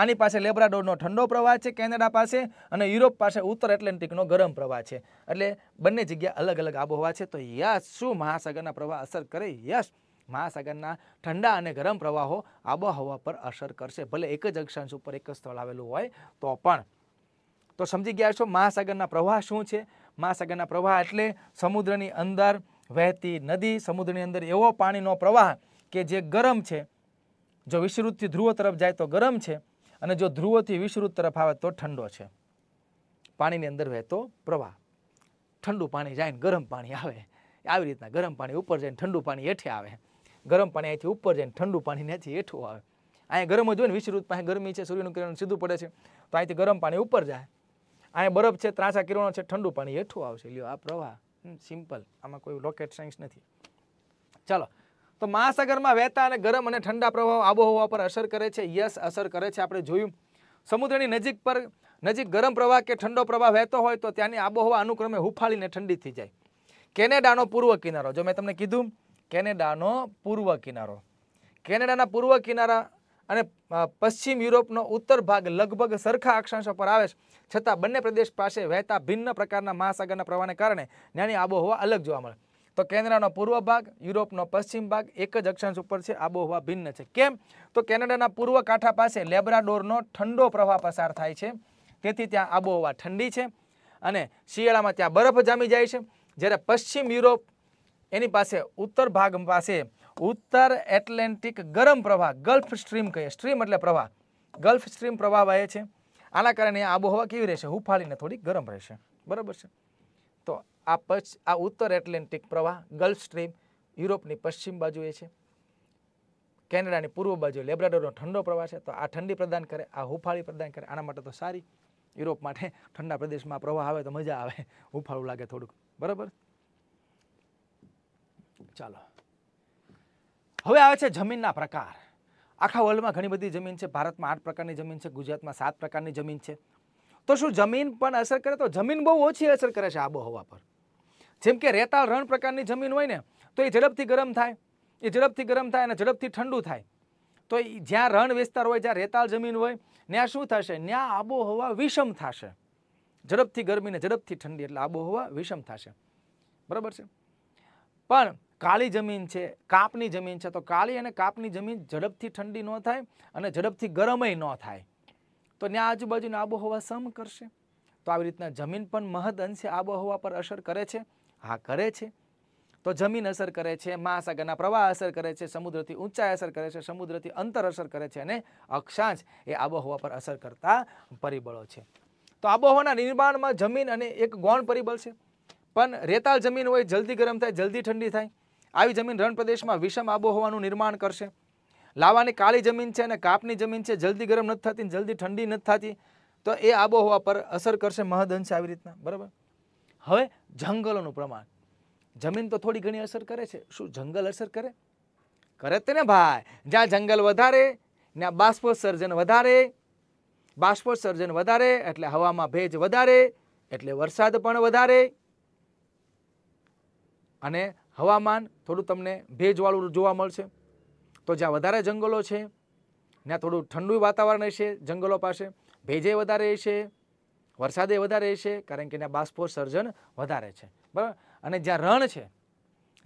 આની પાસે લેબ્રાડોરનો ઠંડો પ્રવાહ છે કેનેડા પાસે અને યુરોપ પાસે ઉત્તર એટલેન્ટિકનો ગરમ પ્રવાહ છે એટલે બંને જગ્યા અલગ અલગ આબોહવા છે તો યસ શું મહાસાગરના પ્રવાહ અસર કરે યસ મહાસાગરના ઠંડા અને ગરમ પ્રવાહો આબોહવા પર અસર કરશે ભલે એક જ અક્ષાંશ ઉપર એક જ સ્થળ આવેલું હોય તો પણ તો સમજી ગયા છો મહાસાગરના પ્રવાહ શું છે મહાસાગરના પ્રવાહ એટલે સમુદ્રની અંદર વહેતી નદી સમુદ્રની અંદર એવો પાણીનો પ્રવાહ કે જે ગરમ છે જો વિષુવૃતથી ધ્રુવ તરફ જાય તો ગરમ છે અને જો ધ્રુવથી વિષુવૃત તરફ આવે તો ઠંડો છે પાણીની અંદર વહેતો પ્રવાહ ઠંડુ પાણી જાય ને ગરમ પાણી આવે આવી રીતના ગરમ પાણી ઉપર જાય ઠંડુ પાણી હેઠે આવે ગરમ પાણી અહીંથી ઉપર જાય ઠંડુ પાણી ત્યાંથી હેઠું આવે અહીંયા ગરમ જ હોય ને વિષુવૃત્ત પાસે ગરમી છે સૂર્યનું કિરણ સીધું પડે છે તો અહીંથી ગરમ પાણી ઉપર જાય અહીંયા બરફ છે ત્રાસા કિરણો છે ઠંડુ પાણી હેઠું આવશે લ્યો આ પ્રવાહ સિમ્પલ આમાં કોઈ રોકેટ સાયન્સ નથી ચાલો તો મહાસાગરમાં વહેતા અને ગરમ અને ઠંડા પ્રવાહો આબોહવા પર અસર કરે છે યસ અસર કરે છે આપણે જોયું સમુદ્રની નજીક પર નજીક ગરમ પ્રવાહ કે ઠંડો પ્રવાહ વહેતો હોય તો ત્યાંની આબોહવા અનુક્રમે હુફાળીને ઠંડી થઈ જાય કેનેડાનો પૂર્વ કિનારો જો મેં તમને કીધું કેનેડાનો પૂર્વ કિનારો કેનેડાના પૂર્વ કિનારા અને પશ્ચિમ યુરોપનો ઉત્તર ભાગ લગભગ સરખા અક્ષાંશો પર આવે છે છતાં બંને પ્રદેશ પાસે વહેતા ભિન્ન પ્રકારના મહાસાગરના પ્રવાહને કારણે ત્યાંની આબોહવા અલગ જોવા મળે તો કેનેડાનો પૂર્વ ભાગ યુરોપનો પશ્ચિમ ભાગ એક જ અક્ષાંશ ઉપર છે આબોહવા ભિન્ન છે કેમ તો કેનેડાના પૂર્વ કાંઠા પાસે લેબ્રાડોરનો ઠંડો પ્રવાહ પસાર થાય છે તેથી ત્યાં આબોહવા ઠંડી છે અને શિયાળામાં ત્યાં બરફ જામી જાય છે જ્યારે પશ્ચિમ યુરોપ એની પાસે ઉત્તર ભાગ પાસે ઉત્તર એટલેન્ટિક ગરમ પ્રવાહ ગલ્ફ સ્ટ્રીમ કહીએ સ્ટ્રીમ એટલે પ્રવાહ ગલ્ફ સ્ટ્રીમ પ્રવાહ વહે છે આના કારણે આબોહવા કેવી રહેશે હુફાળીને થોડી ગરમ રહેશે બરાબર છે તો આ પશ્ચ આ ઉત્તર એટલેન્ટિક પ્રવાહ ગલ્ફ સ્ટ્રીમ યુરોપની પશ્ચિમ બાજુએ છે કેનેડાની પૂર્વ બાજુ લેબ્રાડોરનો ઠંડો પ્રવાહ છે તો આ ઠંડી પ્રદાન કરે આ હુફાળી પ્રદાન કરે આના માટે તો સારી યુરોપ માટે ઠંડા પ્રદેશમાં પ્રવાહ આવે તો મજા આવે હુફાળું લાગે થોડુંક બરાબર ચાલો હવે આવે છે જમીનના પ્રકાર આખા વર્લ્ડમાં ઘણી બધી જમીન છે ભારતમાં આઠ પ્રકારની જમીન છે ગુજરાતમાં સાત પ્રકારની જમીન છે તો શું જમીન પણ અસર કરે તો જમીન બહુ ઓછી અસર કરે છે આબોહવા પર જેમ કે રેતાળ રણ પ્રકારની જમીન હોય ને તો એ ઝડપથી ગરમ થાય એ ઝડપથી ગરમ થાય અને ઝડપથી ઠંડુ થાય તો એ જ્યાં રણ વિસ્તાર હોય જ્યાં રેતાળ જમીન હોય ત્યાં શું થશે ત્યાં આબોહવા વિષમ થશે ઝડપથી ગરમી ને ઝડપથી ઠંડી એટલે આબોહવા વિષમ થશે બરાબર છે પણ કાળી જમીન છે કાપની જમીન છે તો કાળી અને કાપની જમીન ઝડપથી ઠંડી ન થાય અને ઝડપથી ગરમય ન થાય તો ત્યાં આજુબાજુની આબોહવા સમ કરશે તો આવી રીતના જમીન પણ મહદ અંશે આબોહવા પર અસર કરે છે હા કરે છે તો જમીન અસર કરે છે મહાસાગરના પ્રવાહ અસર કરે છે સમુદ્રથી ઊંચાઈ અસર કરે છે સમુદ્રથી અંતર અસર કરે છે અને અક્ષાંશ એ આબોહવા પર અસર કરતા પરિબળો છે તો આબોહવાના નિર્માણમાં જમીન અને એક ગૌણ પરિબળ છે પણ રેતાળ જમીન હોય જલ્દી ગરમ થાય જલ્દી ઠંડી થાય આવી જમીન રણ પ્રદેશમાં વિષમ આબોહવાનું નિર્માણ કરશે લાવાની કાળી જમીન છે અને કાપની જમીન છે જલ્દી ગરમ નથી થતી જલ્દી ઠંડી નથી થતી તો એ આબોહવા પર અસર કરશે મહદઅંશે આવી રીતના બરાબર હવે જંગલોનું પ્રમાણ જમીન તો થોડી ઘણી અસર કરે છે શું જંગલ અસર કરે કરે તેને ભાઈ જ્યાં જંગલ વધારે ત્યાં બાષ્પોત્સર્જન વધારે બાષ્પોત્સર્જન વધારે એટલે હવામાં ભેજ વધારે એટલે વરસાદ પણ વધારે અને હવામાન થોડું તમને ભેજવાળું જોવા મળશે તો જ્યાં વધારે જંગલો છે ત્યાં થોડું ઠંડુ વાતાવરણ હશે જંગલો પાસે ભેજે વધારે હશે વરસાદે વધારે હશે કારણ કે ત્યાં બાષ્પો સર્જન વધારે છે બરાબર અને જ્યાં રણ છે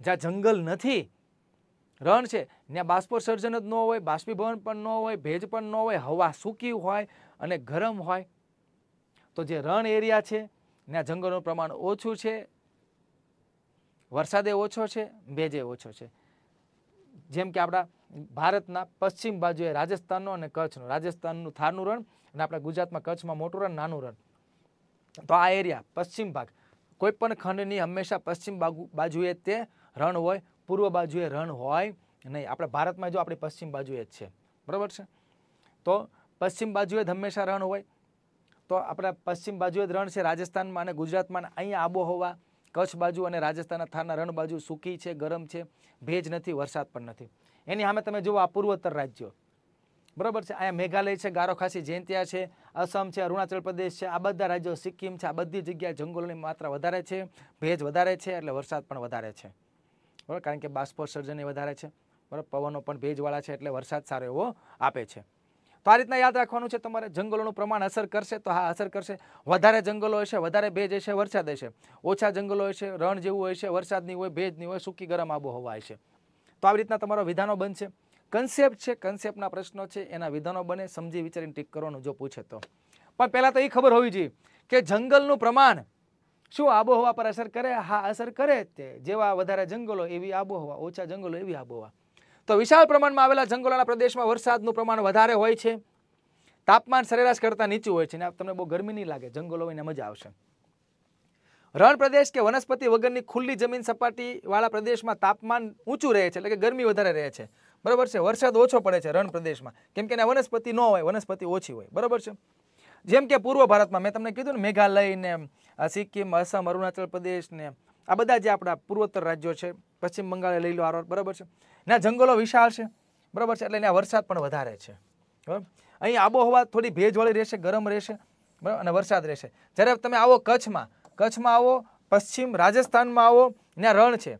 જ્યાં જંગલ નથી રણ છે ત્યાં બાષ્પો સર્જન જ ન હોય બાષ્પીભવન પણ ન હોય ભેજ પણ ન હોય હવા સૂકી હોય અને ગરમ હોય તો જે રણ એરિયા છે ત્યાં જંગલનું પ્રમાણ ઓછું છે વરસાદે ઓછો છે ભેજે ઓછો છે જેમ કે આપણા ભારતના પશ્ચિમ બાજુએ રાજસ્થાનનો અને કચ્છનો રાજસ્થાનનું થારનું રણ અને આપણા ગુજરાતમાં કચ્છમાં મોટું રણ નાનું રણ તો આ એરિયા પશ્ચિમ ભાગ કોઈપણ ખંડની હંમેશા પશ્ચિમ બાજુએ તે રણ હોય પૂર્વ બાજુએ રણ હોય નહીં આપણા ભારતમાં જો આપણી પશ્ચિમ બાજુએ જ છે બરાબર છે તો પશ્ચિમ બાજુએ જ હંમેશા રણ હોય તો આપણા પશ્ચિમ બાજુએ જ રણ છે રાજસ્થાનમાં અને ગુજરાતમાં અહીંયા આબોહવા કચ્છ બાજુ અને રાજસ્થાનના થારના રણ બાજુ સૂકી છે ગરમ છે ભેજ નથી વરસાદ પણ નથી એની સામે તમે જુઓ આ પૂર્વોત્તર રાજ્યો બરાબર છે અહીંયા મેઘાલય છે ગારો ખાસી જૈંતિયા છે અસમ છે અરુણાચલ પ્રદેશ છે આ બધા રાજ્યો સિક્કિમ છે આ બધી જગ્યાએ જંગલોની માત્રા વધારે છે ભેજ વધારે છે એટલે વરસાદ પણ વધારે છે બરાબર કારણ કે બાષ્પોત્સર્જન એ વધારે છે બરાબર પવનો પણ ભેજવાળા છે એટલે વરસાદ સારો એવો આપે છે તો આ રીતના યાદ રાખવાનું છે તમારે જંગલોનું પ્રમાણ અસર કરશે તો હા અસર કરશે વધારે જંગલો હશે વધારે ભેજ હશે વરસાદ હશે ઓછા જંગલો હશે રણ જેવું હશે વરસાદની હોય ભેજની હોય સૂકી ગરમ આબોહવા હશે તો આવી રીતના તમારો વિધાનો બનશે કન્સેપ્ટ છે કન્સેપ્ટના પ્રશ્નો છે એના વિધાનો બને સમજી વિચારીને ટીક કરવાનું જો પૂછે તો પણ પહેલાં તો એ ખબર હોવી જોઈએ કે જંગલનું પ્રમાણ શું આબોહવા પર અસર કરે હા અસર કરે તે જેવા વધારે જંગલો એવી આબોહવા ઓછા જંગલો એવી આબોહવા તો વિશાળ પ્રમાણમાં આવેલા જંગલોના પ્રદેશમાં વરસાદનું પ્રમાણ વધારે હોય છે તાપમાન સરેરાશ કરતાં નીચું હોય છે ને તમને બહુ ગરમી નહીં લાગે જંગલો હોઈને મજા આવશે રણ પ્રદેશ કે વનસ્પતિ વગરની ખુલ્લી જમીન સપાટીવાળા પ્રદેશમાં તાપમાન ઊંચું રહે છે એટલે કે ગરમી વધારે રહે છે બરાબર છે વરસાદ ઓછો પડે છે રણ પ્રદેશમાં કેમ કે એના વનસ્પતિ ન હોય વનસ્પતિ ઓછી હોય બરાબર છે જેમ કે પૂર્વ ભારતમાં મેં તમને કીધું ને મેઘાલયને સિક્કિમ અસમ અરુણાચલ પ્રદેશને આ બધા જે આપણા પૂર્વોત્તર રાજ્યો છે પશ્ચિમ બંગાળે લઈ લો આરો બરાબર છે ના જંગલો વિશાળ છે બરાબર છે એટલે ત્યાં વરસાદ પણ વધારે છે બરાબર અહીં આબોહવા થોડી ભેજવાળી રહેશે ગરમ રહેશે બરાબર અને વરસાદ રહેશે જ્યારે તમે આવો કચ્છમાં કચ્છમાં આવો પશ્ચિમ રાજસ્થાનમાં આવો ત્યાં રણ છે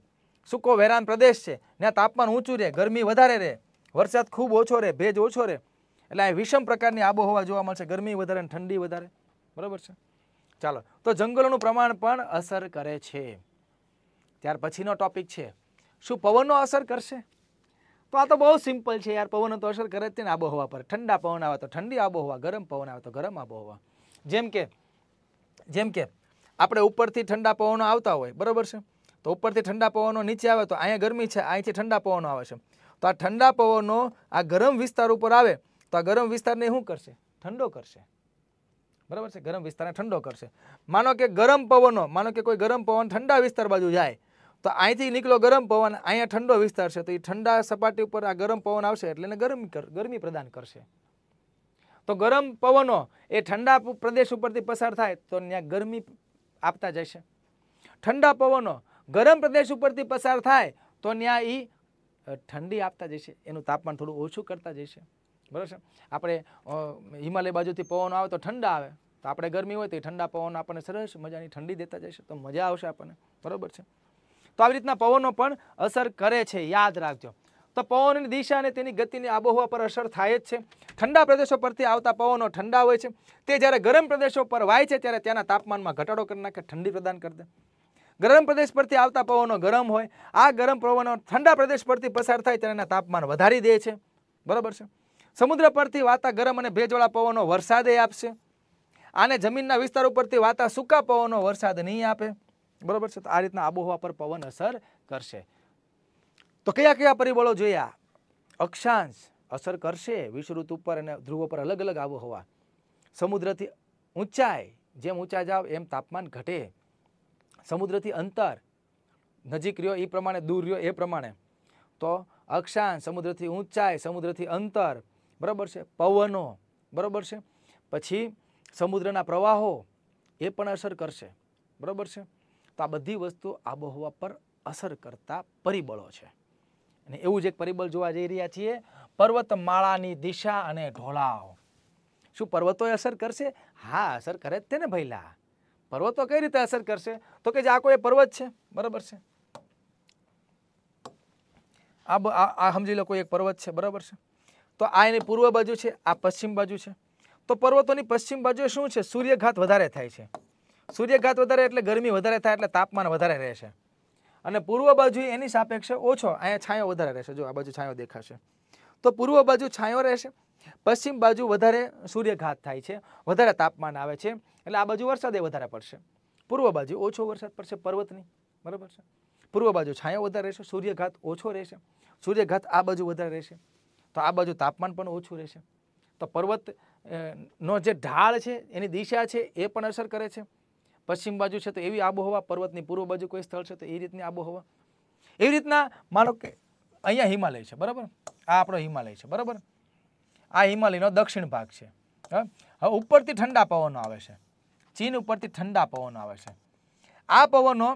સૂકો વેરાન પ્રદેશ છે ત્યાં તાપમાન ઊંચું રહે ગરમી વધારે રહે વરસાદ ખૂબ ઓછો રહે ભેજ ઓછો રહે એટલે આ વિષમ પ્રકારની આબોહવા જોવા મળશે ગરમી વધારે અને ઠંડી વધારે બરાબર છે ચાલો તો જંગલોનું પ્રમાણ પણ અસર કરે છે ત્યાર પછીનો ટોપિક છે શું પવનનો અસર કરશે તો આ તો બહુ સિમ્પલ છે યાર પવન તો અસર કરે જ ને આબોહવા પર ઠંડા પવન આવે તો ઠંડી આબોહવા ગરમ પવન આવે તો ગરમ આબોહવા જેમ કે જેમ કે આપણે ઉપરથી ઠંડા પવનો આવતા હોય બરાબર છે તો ઉપરથી ઠંડા પવનો નીચે આવે તો અહીંયા ગરમી છે અહીંથી ઠંડા પવનો આવે છે તો આ ઠંડા પવનો આ ગરમ વિસ્તાર ઉપર આવે તો આ ગરમ વિસ્તારને શું કરશે ઠંડો કરશે બરાબર છે ગરમ વિસ્તારને ઠંડો કરશે માનો કે ગરમ પવનો માનો કે કોઈ ગરમ પવન ઠંડા વિસ્તાર બાજુ જાય તો અહીંથી નીકળો ગરમ પવન અહીંયા ઠંડો વિસ્તાર છે તો એ ઠંડા સપાટી ઉપર આ ગરમ પવન આવશે એટલે એને ગરમી ગરમી પ્રદાન કરશે તો ગરમ પવનો એ ઠંડા પ્રદેશ ઉપરથી પસાર થાય તો ત્યાં ગરમી આપતા જશે ઠંડા પવનો ગરમ પ્રદેશ ઉપરથી પસાર થાય તો ત્યાં એ ઠંડી આપતા જશે એનું તાપમાન થોડું ઓછું કરતા જશે બરાબર છે આપણે હિમાલય બાજુથી પવનો આવે તો ઠંડા આવે તો આપણે ગરમી હોય તો એ ઠંડા પવન આપણને સરસ મજાની ઠંડી દેતા જશે તો મજા આવશે આપણને બરાબર છે તો આવી રીતના પવનો પણ અસર કરે છે યાદ રાખજો તો પવનની દિશા અને તેની ગતિની આબોહવા પર અસર થાય જ છે ઠંડા પ્રદેશો પરથી આવતા પવનો ઠંડા હોય છે તે જ્યારે ગરમ પ્રદેશો પર વાય છે ત્યારે ત્યાંના તાપમાનમાં ઘટાડો કરી નાખે ઠંડી પ્રદાન કરી દે ગરમ પ્રદેશ પરથી આવતા પવનો ગરમ હોય આ ગરમ પવનો ઠંડા પ્રદેશ પરથી પસાર થાય ત્યારે એના તાપમાન વધારી દે છે બરાબર છે સમુદ્ર પરથી વાતા ગરમ અને ભેજવાળા પવનો વરસાદે આપશે આને જમીનના વિસ્તાર ઉપરથી વાતા સૂકા પવનો વરસાદ નહીં આપે બરાબર છે તો આ રીતના આબોહવા પર પવન અસર કરશે તો કયા કયા પરિબળો જોયા અક્ષાંશ અસર કરશે વિષુઋતુ પર અને ધ્રુવ પર અલગ અલગ આબોહવા સમુદ્રથી ઊંચાઈ જેમ ઊંચા જાવ એમ તાપમાન ઘટે સમુદ્રથી અંતર નજીક રહ્યો એ પ્રમાણે દૂર રહ્યો એ પ્રમાણે તો અક્ષાંશ સમુદ્રથી ઊંચાઈ સમુદ્રથી અંતર બરાબર છે પવનો બરાબર છે પછી સમુદ્રના પ્રવાહો એ પણ અસર કરશે બરાબર છે તો આ બધી વસ્તુ આબોહવા પર અસર કરતા પરિબળો છે અને એવું જ એક પરિબળ જોવા જઈ રહ્યા છીએ પર્વતમાળાની દિશા અને ઢોળાવ શું પર્વતોએ અસર કરશે હા અસર કરે જ તેને ભૈલા પર્વતો કઈ રીતે અસર કરશે તો કે જે આ કોઈ પર્વત છે બરાબર છે આ આ સમજી લો કોઈ એક પર્વત છે બરાબર છે તો આ એની પૂર્વ બાજુ છે આ પશ્ચિમ બાજુ છે તો પર્વતોની પશ્ચિમ બાજુ શું છે સૂર્યઘાત વધારે થાય છે સૂર્યઘાત વધારે એટલે ગરમી વધારે થાય એટલે તાપમાન વધારે રહેશે અને પૂર્વ બાજુ એની સાપેક્ષે ઓછો અહીંયા છાંયો વધારે રહેશે જો આ બાજુ છાંયો દેખાશે તો પૂર્વ બાજુ છાંયો રહેશે પશ્ચિમ બાજુ વધારે સૂર્યઘાત થાય છે વધારે તાપમાન આવે છે એટલે આ બાજુ વરસાદ એ વધારે પડશે પૂર્વ બાજુ ઓછો વરસાદ પડશે પર્વતની બરાબર છે પૂર્વ બાજુ છાંયો વધારે રહેશે સૂર્યઘાત ઓછો રહેશે સૂર્યઘાત આ બાજુ વધારે રહેશે તો આ બાજુ તાપમાન પણ ઓછું રહેશે તો પર્વત નો જે ઢાળ છે એની દિશા છે એ પણ અસર કરે છે પશ્ચિમ બાજુ છે તો એવી આબોહવા પર્વતની પૂર્વ બાજુ કોઈ સ્થળ છે તો એ રીતની આબોહવા એવી રીતના માનો કે અહીંયા હિમાલય છે બરાબર આ આપણો હિમાલય છે બરાબર આ હિમાલયનો દક્ષિણ ભાગ છે હવે ઉપરથી ઠંડા પવનો આવે છે ચીન ઉપરથી ઠંડા પવનો આવે છે આ પવનો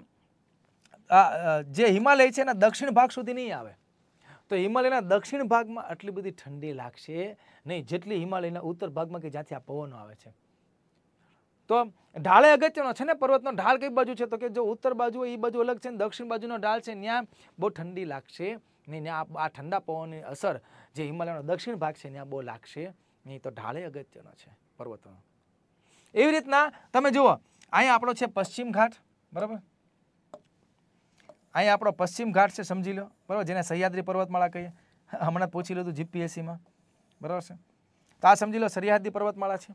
જે હિમાલય છે એના દક્ષિણ ભાગ સુધી નહીં આવે તો હિમાલયના દક્ષિણ ભાગમાં આટલી બધી ઠંડી લાગશે નહીં જેટલી હિમાલયના ઉત્તર ભાગમાં કે જ્યાંથી આ પવનો આવે છે તો ઢાળે અગત્યનો છે ને પર્વતનો ઢાળ કઈ બાજુ છે તો કે જો ઉત્તર બાજુ એ બાજુ અલગ છે દક્ષિણ બાજુનો ઢાળ છે ત્યાં બહુ ઠંડી લાગશે નહીં ત્યાં આ ઠંડા પવનની અસર જે હિમાલયનો દક્ષિણ ભાગ છે ત્યાં બહુ લાગશે નહીં તો ઢાળે અગત્યનો છે પર્વતનો એવી રીતના તમે જુઓ અહીંયા આપણો છે પશ્ચિમ ઘાટ બરાબર અહીંયા આપણો પશ્ચિમ ઘાટ છે સમજી લો બરાબર જેને સહ્યાદ્રી પર્વતમાળા કહીએ હમણાં પૂછી લીધું જીપીએસસીમાં બરાબર છે તો આ સમજી લો સહ્યાદ્રી પર્વતમાળા છે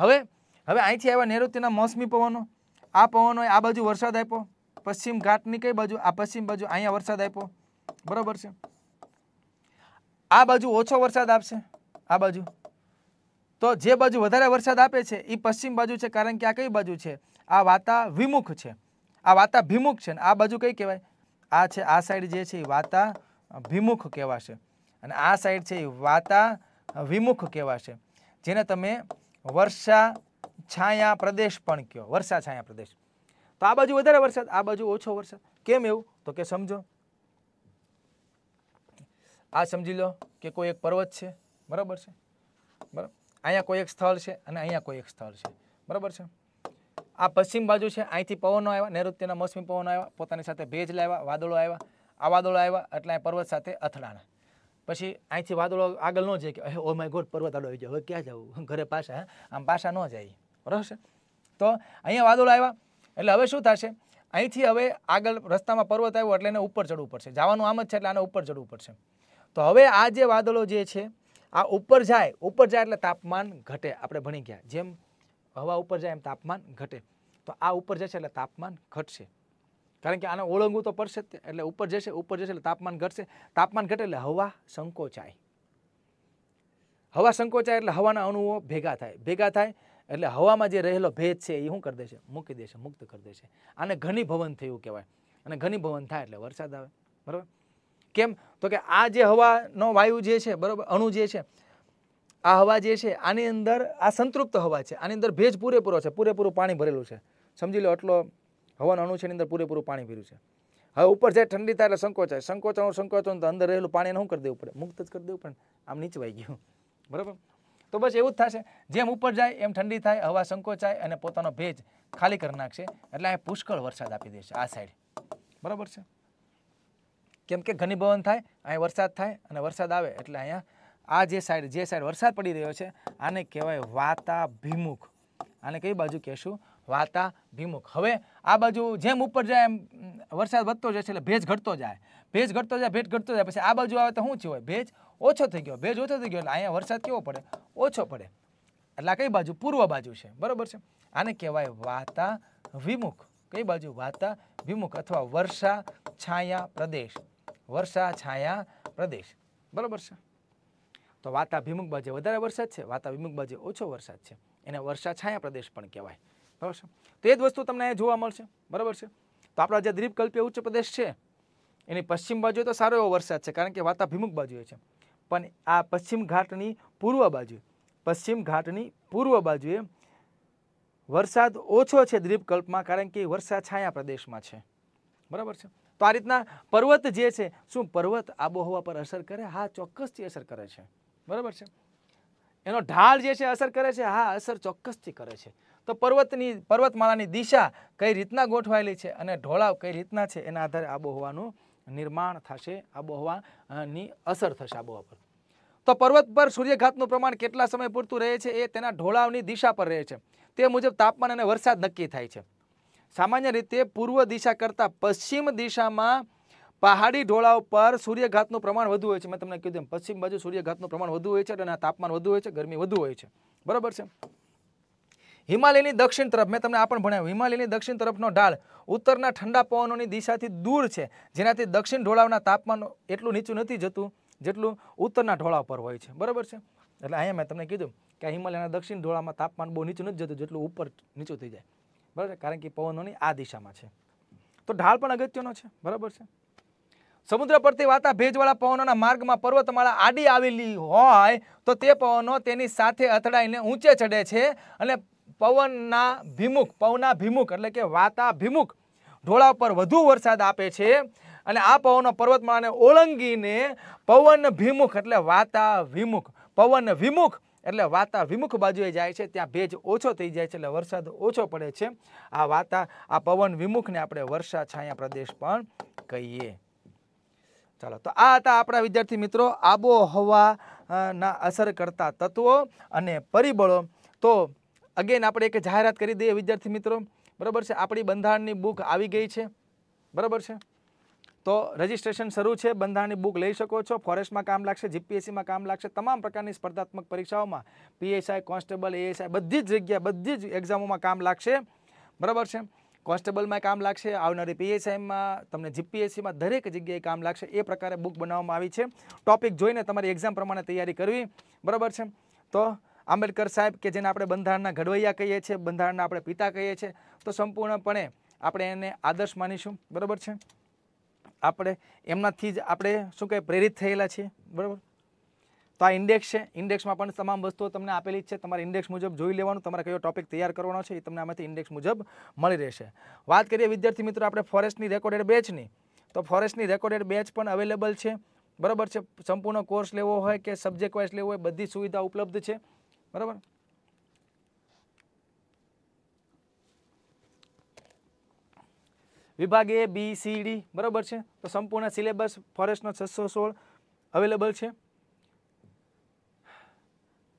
હવે હવે અહીંથી આવ્યા નૈઋત્યના મોસમી પવનો આ પવનોએ આ બાજુ વરસાદ આપ્યો પશ્ચિમ ઘાટની કઈ બાજુ આ પશ્ચિમ બાજુ અહીંયા વરસાદ આપ્યો બરાબર છે આ બાજુ ઓછો વરસાદ આપશે આ બાજુ તો જે બાજુ વધારે વરસાદ આપે છે એ પશ્ચિમ બાજુ છે કારણ કે આ કઈ બાજુ છે આ વાતા વિમુખ છે આ વાતા ભિમુખ છે ને આ બાજુ કઈ કહેવાય આ છે આ સાઈડ જે છે એ વાતા ભિમુખ કહેવાશે અને આ સાઈડ છે એ વાતા વિમુખ કહેવાશે જેને તમે વર્ષા છાયા પ્રદેશ પણ કયો વર્ષા છાયા પ્રદેશ તો આ બાજુ વધારે વરસાદ આ બાજુ ઓછો વરસાદ કેમ એવું તો કે સમજો આ સમજી લો કે કોઈ એક પર્વત છે બરાબર છે બરાબર અહીંયા કોઈ એક સ્થળ છે અને અહીંયા કોઈ એક સ્થળ છે બરાબર છે આ પશ્ચિમ બાજુ છે અહીંથી પવનો આવ્યા નૈઋત્યના મોસમી પવનો આવ્યા પોતાની સાથે ભેજ લાવ્યા વાદળો આવ્યા આ વાદળો આવ્યા એટલે પર્વત સાથે અથડાણા પછી અહીંથી વાદળો આગળ ન જાય કે ઓ માય ગોડ પર્વત આડો આવી જાય હવે ક્યાં જવું ઘરે પાછા આમ પાછા ન જાય બરાબર છે તો અહીંયા વાદળો આવ્યા એટલે હવે શું થશે અહીંથી હવે આગળ રસ્તામાં પર્વત આવ્યો એટલે એને ઉપર ચડવું પડશે જવાનું આમ જ છે એટલે આને ઉપર ચડવું પડશે તો હવે આ જે વાદળો જે છે આ ઉપર જાય ઉપર જાય એટલે તાપમાન ઘટે આપણે ભણી ગયા જેમ હવા ઉપર જાય એમ તાપમાન ઘટે તો આ ઉપર જશે એટલે તાપમાન ઘટશે કારણ કે આને ઓળંગવું તો પડશે એટલે ઉપર જશે ઉપર જશે એટલે તાપમાન ઘટશે તાપમાન ઘટે એટલે હવા સંકોચાય હવા સંકોચાય એટલે હવાના અણુઓ ભેગા થાય ભેગા થાય એટલે હવામાં જે રહેલો ભેદ છે એ શું કરી દેશે મૂકી દેશે મુક્ત કરી દેશે આને ઘનીભવન થયું કહેવાય અને ઘનીભવન થાય એટલે વરસાદ આવે બરાબર કેમ તો કે આ જે હવાનો વાયુ જે છે બરાબર અણુ જે છે આ હવા જે છે આની અંદર આ સંતૃપ્ત હવા છે આની અંદર ભેજ પૂરેપૂરો છે પૂરેપૂરું પાણી ભરેલું છે સમજી લો આટલો હવન અણુ છે અંદર પૂરેપૂરું પાણી ભર્યું છે હવે ઉપર જાય ઠંડી થાય એટલે સંકોચાય સંકોચાવું સંકોચાવું તો અંદર રહેલું પાણી શું કરી દેવું પડે મુક્ત જ કરી દેવું પણ આમ નીચવાઈ ગયું બરાબર તો બસ એવું જ થશે જેમ ઉપર જાય એમ ઠંડી થાય હવા સંકોચાય અને પોતાનો ભેજ ખાલી કરી નાખશે એટલે આ પુષ્કળ વરસાદ આપી દેશે આ સાઈડ બરાબર છે કેમ કે ઘનીભવન થાય અહીંયા વરસાદ થાય અને વરસાદ આવે એટલે અહીંયા આ જે સાઈડ જે સાઈડ વરસાદ પડી રહ્યો છે આને કહેવાય વાતાભિમુખ આને કઈ બાજુ કહેશું વાતા ભીમુખ હવે આ બાજુ જેમ ઉપર જાય એમ વરસાદ વધતો જાય છે એટલે ભેજ ઘટતો જાય ભેજ ઘટતો જાય ભેટ ઘટતો જાય પછી આ બાજુ આવે તો શું થયું હોય ભેજ ઓછો થઈ ગયો ભેજ ઓછો થઈ ગયો એટલે અહીંયા વરસાદ કેવો પડે ઓછો પડે એટલે આ કઈ બાજુ પૂર્વ બાજુ છે બરાબર છે આને કહેવાય વાતા વિમુખ કઈ બાજુ વાતા વિમુખ અથવા વર્ષા છાયા પ્રદેશ વર્ષા છાયા પ્રદેશ બરાબર છે તો વાતા ભીમુખ બાજુ વધારે વરસાદ છે વાતા વિમુખ બાજુ ઓછો વરસાદ છે એને વર્ષા છાયા પ્રદેશ પણ કહેવાય બરાબર છે તો એ જ વસ્તુ તમને અહીંયા જોવા મળશે બરાબર છે તો આપણા જે દ્વીપકલ્પીય ઉચ્ચ પ્રદેશ છે એની પશ્ચિમ બાજુએ તો સારો એવો વરસાદ છે કારણ કે વાતાભિમુખ બાજુએ છે પણ આ પશ્ચિમ ઘાટની પૂર્વ બાજુએ પશ્ચિમ ઘાટની પૂર્વ બાજુએ વરસાદ ઓછો છે દ્વીપકલ્પમાં કારણ કે વરસાદ છાયા પ્રદેશમાં છે બરાબર છે તો આ રીતના પર્વત જે છે શું પર્વત આબોહવા પર અસર કરે હા ચોક્કસથી અસર કરે છે બરાબર છે એનો ઢાળ જે છે અસર કરે છે હા અસર ચોક્કસથી કરે છે તો પર્વતની પર્વતમાળાની દિશા કઈ રીતના ગોઠવાયેલી છે અને ઢોળાવ કઈ રીતના છે એના આધારે આબોહવાનું નિર્માણ થશે આબોહવાની અસર થશે આબોહવા પર તો પર્વત પર સૂર્યઘાતનું પ્રમાણ કેટલા સમય પૂરતું રહે છે એ તેના ઢોળાવની દિશા પર રહે છે તે મુજબ તાપમાન અને વરસાદ નક્કી થાય છે સામાન્ય રીતે પૂર્વ દિશા કરતાં પશ્ચિમ દિશામાં પહાડી ઢોળાવ પર સૂર્યઘાતનું પ્રમાણ વધુ હોય છે મેં તમને કીધું પશ્ચિમ બાજુ સૂર્યઘાતનું પ્રમાણ વધુ હોય છે અને તાપમાન વધુ હોય છે ગરમી વધુ હોય છે બરાબર છે હિમાલયની દક્ષિણ તરફ મેં તમને આ પણ ભણાવ્યું હિમાલયની દક્ષિણ તરફનો ઢાળ ઉત્તરના ઠંડા પવનોની દિશાથી દૂર છે જેનાથી દક્ષિણ ઢોળાવના તાપમાન એટલું નીચું નથી જતું જેટલું ઉત્તરના ઢોળાવ પર હોય છે બરાબર છે એટલે અહીંયા મેં તમને કીધું કે હિમાલયના દક્ષિણ ઢોળામાં તાપમાન બહુ નીચું નથી જતું જેટલું ઉપર નીચું થઈ જાય બરાબર કારણ કે પવનોની આ દિશામાં છે તો ઢાળ પણ અગત્યનો છે બરાબર છે સમુદ્ર પરથી વાતા ભેજવાળા પવનોના માર્ગમાં પર્વતમાળા આડી આવેલી હોય તો તે પવનો તેની સાથે અથડાઈને ઊંચે ચડે છે અને પવનના ભિમુખ પવનાભિમુખ એટલે કે વાતાભિમુખ ઢોળા પર વધુ વરસાદ આપે છે અને આ પવનો પર્વતમાળાને ઓળંગીને પવન ભિમુખ એટલે વાતાભિમુખ વિમુખ પવન વિમુખ એટલે વાતા વિમુખ બાજુએ જાય છે ત્યાં ભેજ ઓછો થઈ જાય છે એટલે વરસાદ ઓછો પડે છે આ વાતા આ પવન વિમુખને આપણે વર્ષા છાયા પ્રદેશ પણ કહીએ ચાલો તો આ હતા આપણા વિદ્યાર્થી મિત્રો આબોહવાના અસર કરતા તત્વો અને પરિબળો તો અગેન આપણે એક જાહેરાત કરી દઈએ વિદ્યાર્થી મિત્રો બરાબર છે આપણી બંધારણની બુક આવી ગઈ છે બરાબર છે તો રજિસ્ટ્રેશન શરૂ છે બંધારણની બુક લઈ શકો છો ફોરેસ્ટમાં કામ લાગશે જીપીએસસીમાં કામ લાગશે તમામ પ્રકારની સ્પર્ધાત્મક પરીક્ષાઓમાં પીએસઆઈ કોન્સ્ટેબલ એએસઆઈ બધી જ જગ્યા બધી જ એક્ઝામોમાં કામ લાગશે બરાબર છે કોન્સ્ટેબલમાં કામ લાગશે આવનારી પીએસઆઈમાં તમને જીપીએસસીમાં દરેક જગ્યાએ કામ લાગશે એ પ્રકારે બુક બનાવવામાં આવી છે ટોપિક જોઈને તમારી એક્ઝામ પ્રમાણે તૈયારી કરવી બરાબર છે તો આંબેડકર સાહેબ કે જેને આપણે બંધારણના ઘડવૈયા કહીએ છીએ બંધારણના આપણે પિતા કહીએ છીએ તો સંપૂર્ણપણે આપણે એને આદર્શ માનીશું બરાબર છે આપણે એમનાથી જ આપણે શું કહે પ્રેરિત થયેલા છીએ બરાબર તો આ ઇન્ડેક્સ છે ઇન્ડેક્સમાં પણ તમામ વસ્તુઓ તમને આપેલી જ છે તમારે ઇન્ડેક્સ મુજબ જોઈ લેવાનું તમારે કયો ટોપિક તૈયાર કરવાનો છે એ તમને આમાંથી ઇન્ડેક્સ મુજબ મળી રહેશે વાત કરીએ વિદ્યાર્થી મિત્રો આપણે ફોરેસ્ટની રેકોર્ડેડ બેચની તો ફોરેસ્ટની રેકોર્ડેડ બેચ પણ અવેલેબલ છે બરાબર છે સંપૂર્ણ કોર્સ લેવો હોય કે સબ્જેક્ટ વાઇઝ લેવો હોય બધી સુવિધા ઉપલબ્ધ છે બરાબર વિભાગ એ બી સી ડી બરાબર છે તો સંપૂર્ણ સિલેબસ ફોરેસ્ટનો છસો સોળ અવેલેબલ છે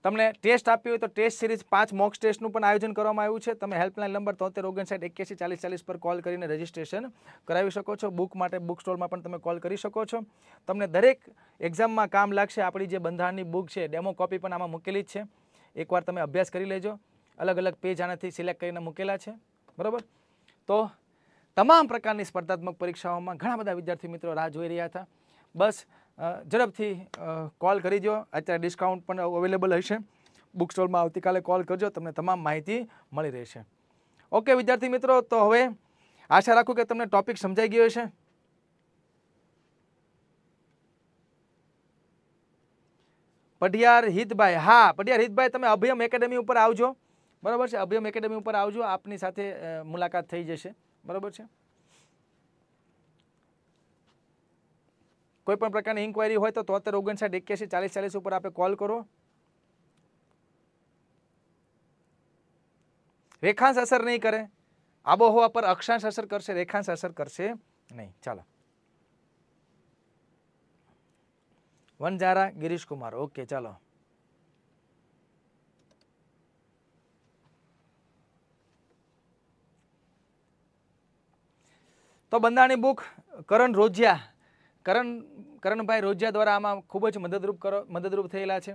તમને ટેસ્ટ આપી હોય તો ટેસ્ટ સિરીઝ પાંચ મોક ટેસ્ટનું પણ આયોજન કરવામાં આવ્યું છે તમે હેલ્પલાઇન નંબર તોતેર ઓગણસાઠ એક્યાસી ચાલીસ ચાલીસ પર કોલ કરીને રજીસ્ટ્રેશન કરાવી શકો છો બુક માટે બુક સ્ટોરમાં પણ તમે કોલ કરી શકો છો તમને દરેક એક્ઝામમાં કામ લાગશે આપણી જે બંધારણની બુક છે ડેમો કોપી પણ આમાં મૂકેલી જ છે એકવાર તમે અભ્યાસ કરી લેજો અલગ અલગ પેજ આનાથી સિલેક્ટ કરીને મૂકેલા છે બરાબર તો તમામ પ્રકારની સ્પર્ધાત્મક પરીક્ષાઓમાં ઘણા બધા વિદ્યાર્થી મિત્રો રાહ જોઈ રહ્યા હતા બસ ઝડપથી કોલ કરી દો અત્યારે ડિસ્કાઉન્ટ પણ અવેલેબલ હશે બુક સ્ટોલમાં આવતીકાલે કોલ કરજો તમને તમામ માહિતી મળી રહેશે ઓકે વિદ્યાર્થી મિત્રો તો હવે આશા રાખું કે તમને ટોપિક સમજાઈ ગયો છે પઢિયાર હિતભાઈ હા પઢિયાર હિતભાઈ તમે અભયમ એકેડેમી ઉપર આવજો બરાબર છે અભયમ એકેડેમી ઉપર આવજો આપની સાથે મુલાકાત થઈ જશે બરાબર છે કોઈ પણ પ્રકારની ઇન્કવાયરી હોય તો તોતેર ઓગણસાઠ એક્યાસી ચાલીસ ચાલીસ ઉપર આપણે કોલ કરો રેખાંશ અસર નહીં કરે આબોહવા પર અક્ષાંશ અસર કરશે રેખાંશ અસર કરશે નહીં ચાલો વનજારા ગિરીશ કુમાર ઓકે ચાલો તો બંધાણી બુક કરણ રોજિયા કરણ કરણભાઈ રોજિયા દ્વારા આમાં ખૂબ જ મદદરૂપ કરો મદદરૂપ થયેલા છે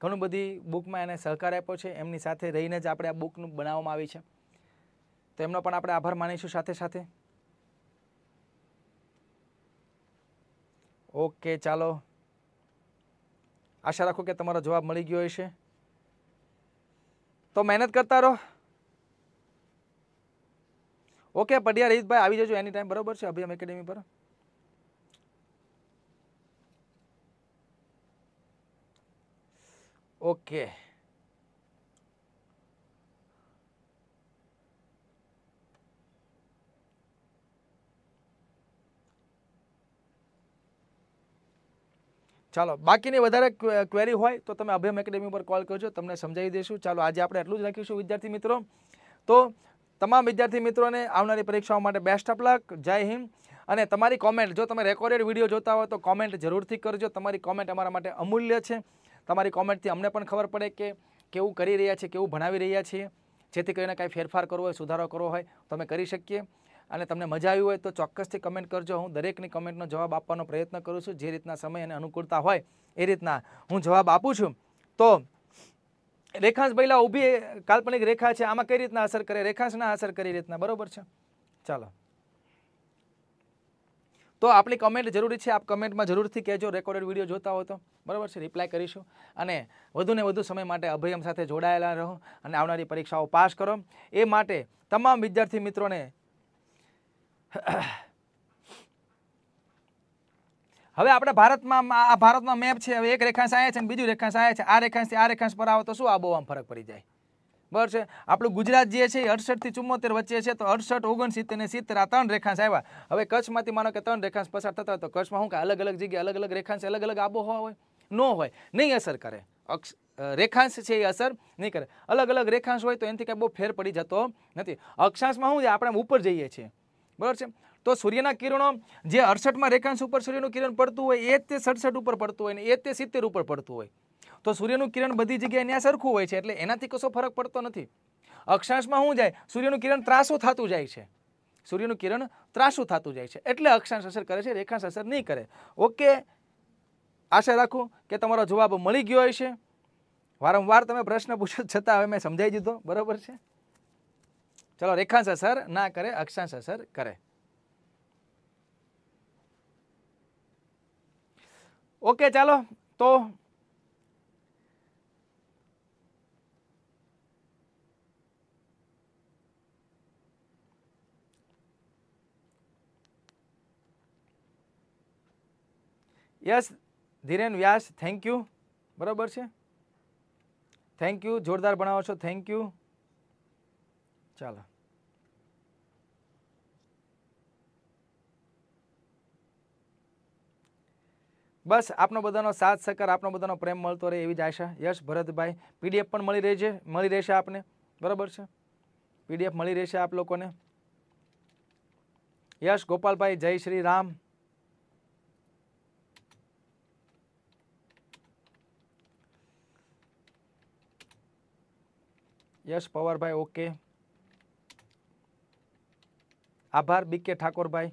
ઘણું બધી બુકમાં એને સહકાર આપ્યો છે એમની સાથે રહીને જ આપણે આ બુકનું બનાવવામાં આવી છે તો એમનો પણ આપણે આભાર માનીશું સાથે સાથે ઓકે ચાલો આશા રાખો કે તમારો જવાબ મળી ગયો હશે તો મહેનત કરતા રહો ઓકે પઢિયા રહીતભાઈ આવી જજો એની ટાઈમ બરોબર છે અભિયમ એકેડેમી પર ઓકે ચાલો બાકીની વધારે ક્વેરી હોય તો તમે અભયમ એકેડેમી પર કોલ કરજો તમને સમજાવી દઈશું ચાલો આજે આપણે એટલું જ રાખીશું વિદ્યાર્થી મિત્રો તો તમામ વિદ્યાર્થી મિત્રોને આવનારી પરીક્ષાઓ માટે બેસ્ટ ઓફ લક જય હિન્દ અને તમારી કોમેન્ટ જો તમે રેકોર્ડેડ વિડીયો જોતા હોય તો કોમેન્ટ જરૂરથી કરજો તમારી કોમેન્ટ અમારા માટે અમૂલ્ય છે તમારી કોમેન્ટથી અમને પણ ખબર પડે કે કેવું કરી રહ્યા છે કેવું ભણાવી રહ્યા છીએ જેથી કરીને કાંઈ ફેરફાર કરવો હોય સુધારો કરવો હોય તમે કરી શકીએ અને તમને મજા આવી હોય તો ચોક્કસથી કમેન્ટ કરજો હું દરેકની કમેન્ટનો જવાબ આપવાનો પ્રયત્ન કરું છું જે રીતના સમય અને અનુકૂળતા હોય એ રીતના હું જવાબ આપું છું તો રેખાંશ પહેલાં ઊભી કાલ્પનિક રેખા છે આમાં કઈ રીતના અસર કરે રેખાંશના અસર કરી રીતના બરોબર છે ચાલો તો આપણી કમેન્ટ જરૂરી છે આપ કમેન્ટમાં જરૂરથી કહેજો રેકોર્ડેડ વિડીયો જોતા હો તો બરાબર છે રિપ્લાય કરીશું અને વધુને વધુ સમય માટે અભયમ સાથે જોડાયેલા રહો અને આવનારી પરીક્ષાઓ પાસ કરો એ માટે તમામ વિદ્યાર્થી મિત્રોને હવે આપણે ભારતમાં આ ભારતમાં મેપ છે હવે એક રેખાંશ આયા છે અને બીજું રેખાંશ આવ્યા છે આ રેખાંશથી આ રેખાંશ પર આવો તો શું આબોહવામાં ફરક પડી જાય બરાબર છે આપણું ગુજરાત જે છે એ અડસઠથી ચુમ્મોતેર વચ્ચે છે તો અડસઠ ઓગણસિત્તેર ને સિત્તેર આ ત્રણ રેખાંશ આવ્યા હવે કચ્છમાંથી માનો કે ત્રણ રેખાંશ પસાર થતા હોય તો કચ્છમાં શું કે અલગ અલગ જગ્યાએ અલગ અલગ રેખાંશ અલગ અલગ આબોહવા હોય ન હોય નહીં અસર કરે અક્ષ રેખાંશ છે એ અસર નહીં કરે અલગ અલગ રેખાંશ હોય તો એનાથી કાંઈ બહુ ફેર પડી જતો નથી અક્ષાંશમાં શું છે આપણે ઉપર જઈએ છીએ બરાબર છે તો સૂર્યના કિરણો જે અડસઠમાં રેખાંશ ઉપર સૂર્યનું કિરણ પડતું હોય એ તે સડસઠ ઉપર પડતું હોય ને એ તે સિત્તેર ઉપર પડતું હોય તો સૂર્યનું કિરણ બધી જગ્યાએ ત્યાં સરખું હોય છે એટલે એનાથી કશો ફરક પડતો નથી અક્ષાંશમાં શું જાય સૂર્યનું કિરણ ત્રાસું થતું જાય છે સૂર્યનું કિરણ ત્રાસું થતું જાય છે એટલે અક્ષાંશ અસર કરે છે રેખાંશ અસર નહીં કરે ઓકે આશા રાખું કે તમારો જવાબ મળી ગયો હોય છે વારંવાર તમે પ્રશ્ન પૂછો છતાં હવે મેં સમજાવી દીધો બરાબર છે ચલો રેખાંશ અસર ના કરે અક્ષાંશ અસર કરે ઓકે ચાલો તો yes Dhiren Vyas thank you બરાબર છે થેન્ક યુ જોરદાર ભણાવો છો થેન્ક યુ ચાલો બસ આપનો બધાનો સાથ સહકાર આપનો બધાનો પ્રેમ મળતો રહે એવી જ આશા યશ ભરતભાઈ પીડીએફ પણ મળી રહેશે મળી રહેશે આપને બરાબર છે પીડીએફ મળી રહેશે આપ લોકોને યશ ગોપાલભાઈ જય શ્રી રામ યશ પવારભાઈ ઓકે आभार बीके ठाकुर भाई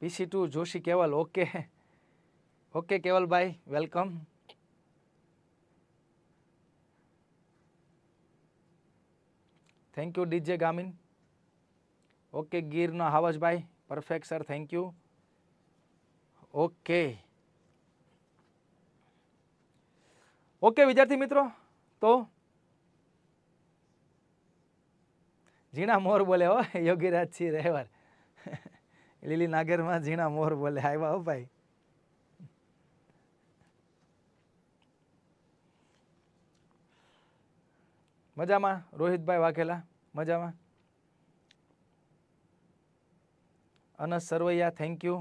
PC two Joshi Keval okay okay Keval भाई वेलकम थैंक यू डीजे गामिन ओके गिर न हावज भाई perfect sir thank you okay okay. Okay વિદ્યાર્થી મિત્રો તો ઝીણા મોર બોલે હો યોગીરાજસિંહ રહેવાર લીલી નાગરમાં ઝીણા મોર બોલે આવ્યા હો ભાઈ મજામાં રોહિતભાઈ વાઘેલા મજામાં Anas Sarvaiya thank you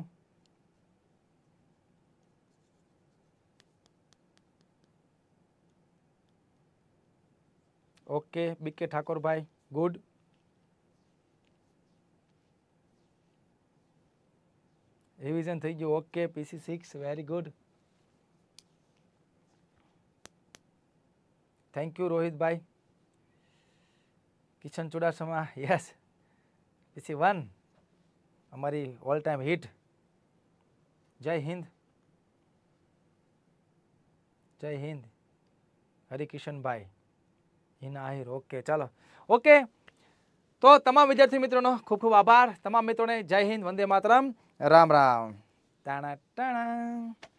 okay BK ઠાકોરભાઈ ગુડ રિવિઝન થઈ ગયું okay PC six very good thank you રોહિતભાઈ Kishan Chudasama yes PC one અમારી ઓલ ટાઈમ હિટ જય હિન્દ જય હિન્દ હરિકિશનભાઈ હિના આહિર ઓકે ચાલો ઓકે તો તમામ વિદ્યાર્થી મિત્રોનો ખૂબ ખૂબ આભાર તમામ મિત્રોને જય હિન્દ વંદે માતરમ રામ રામ ટાણા ટાણા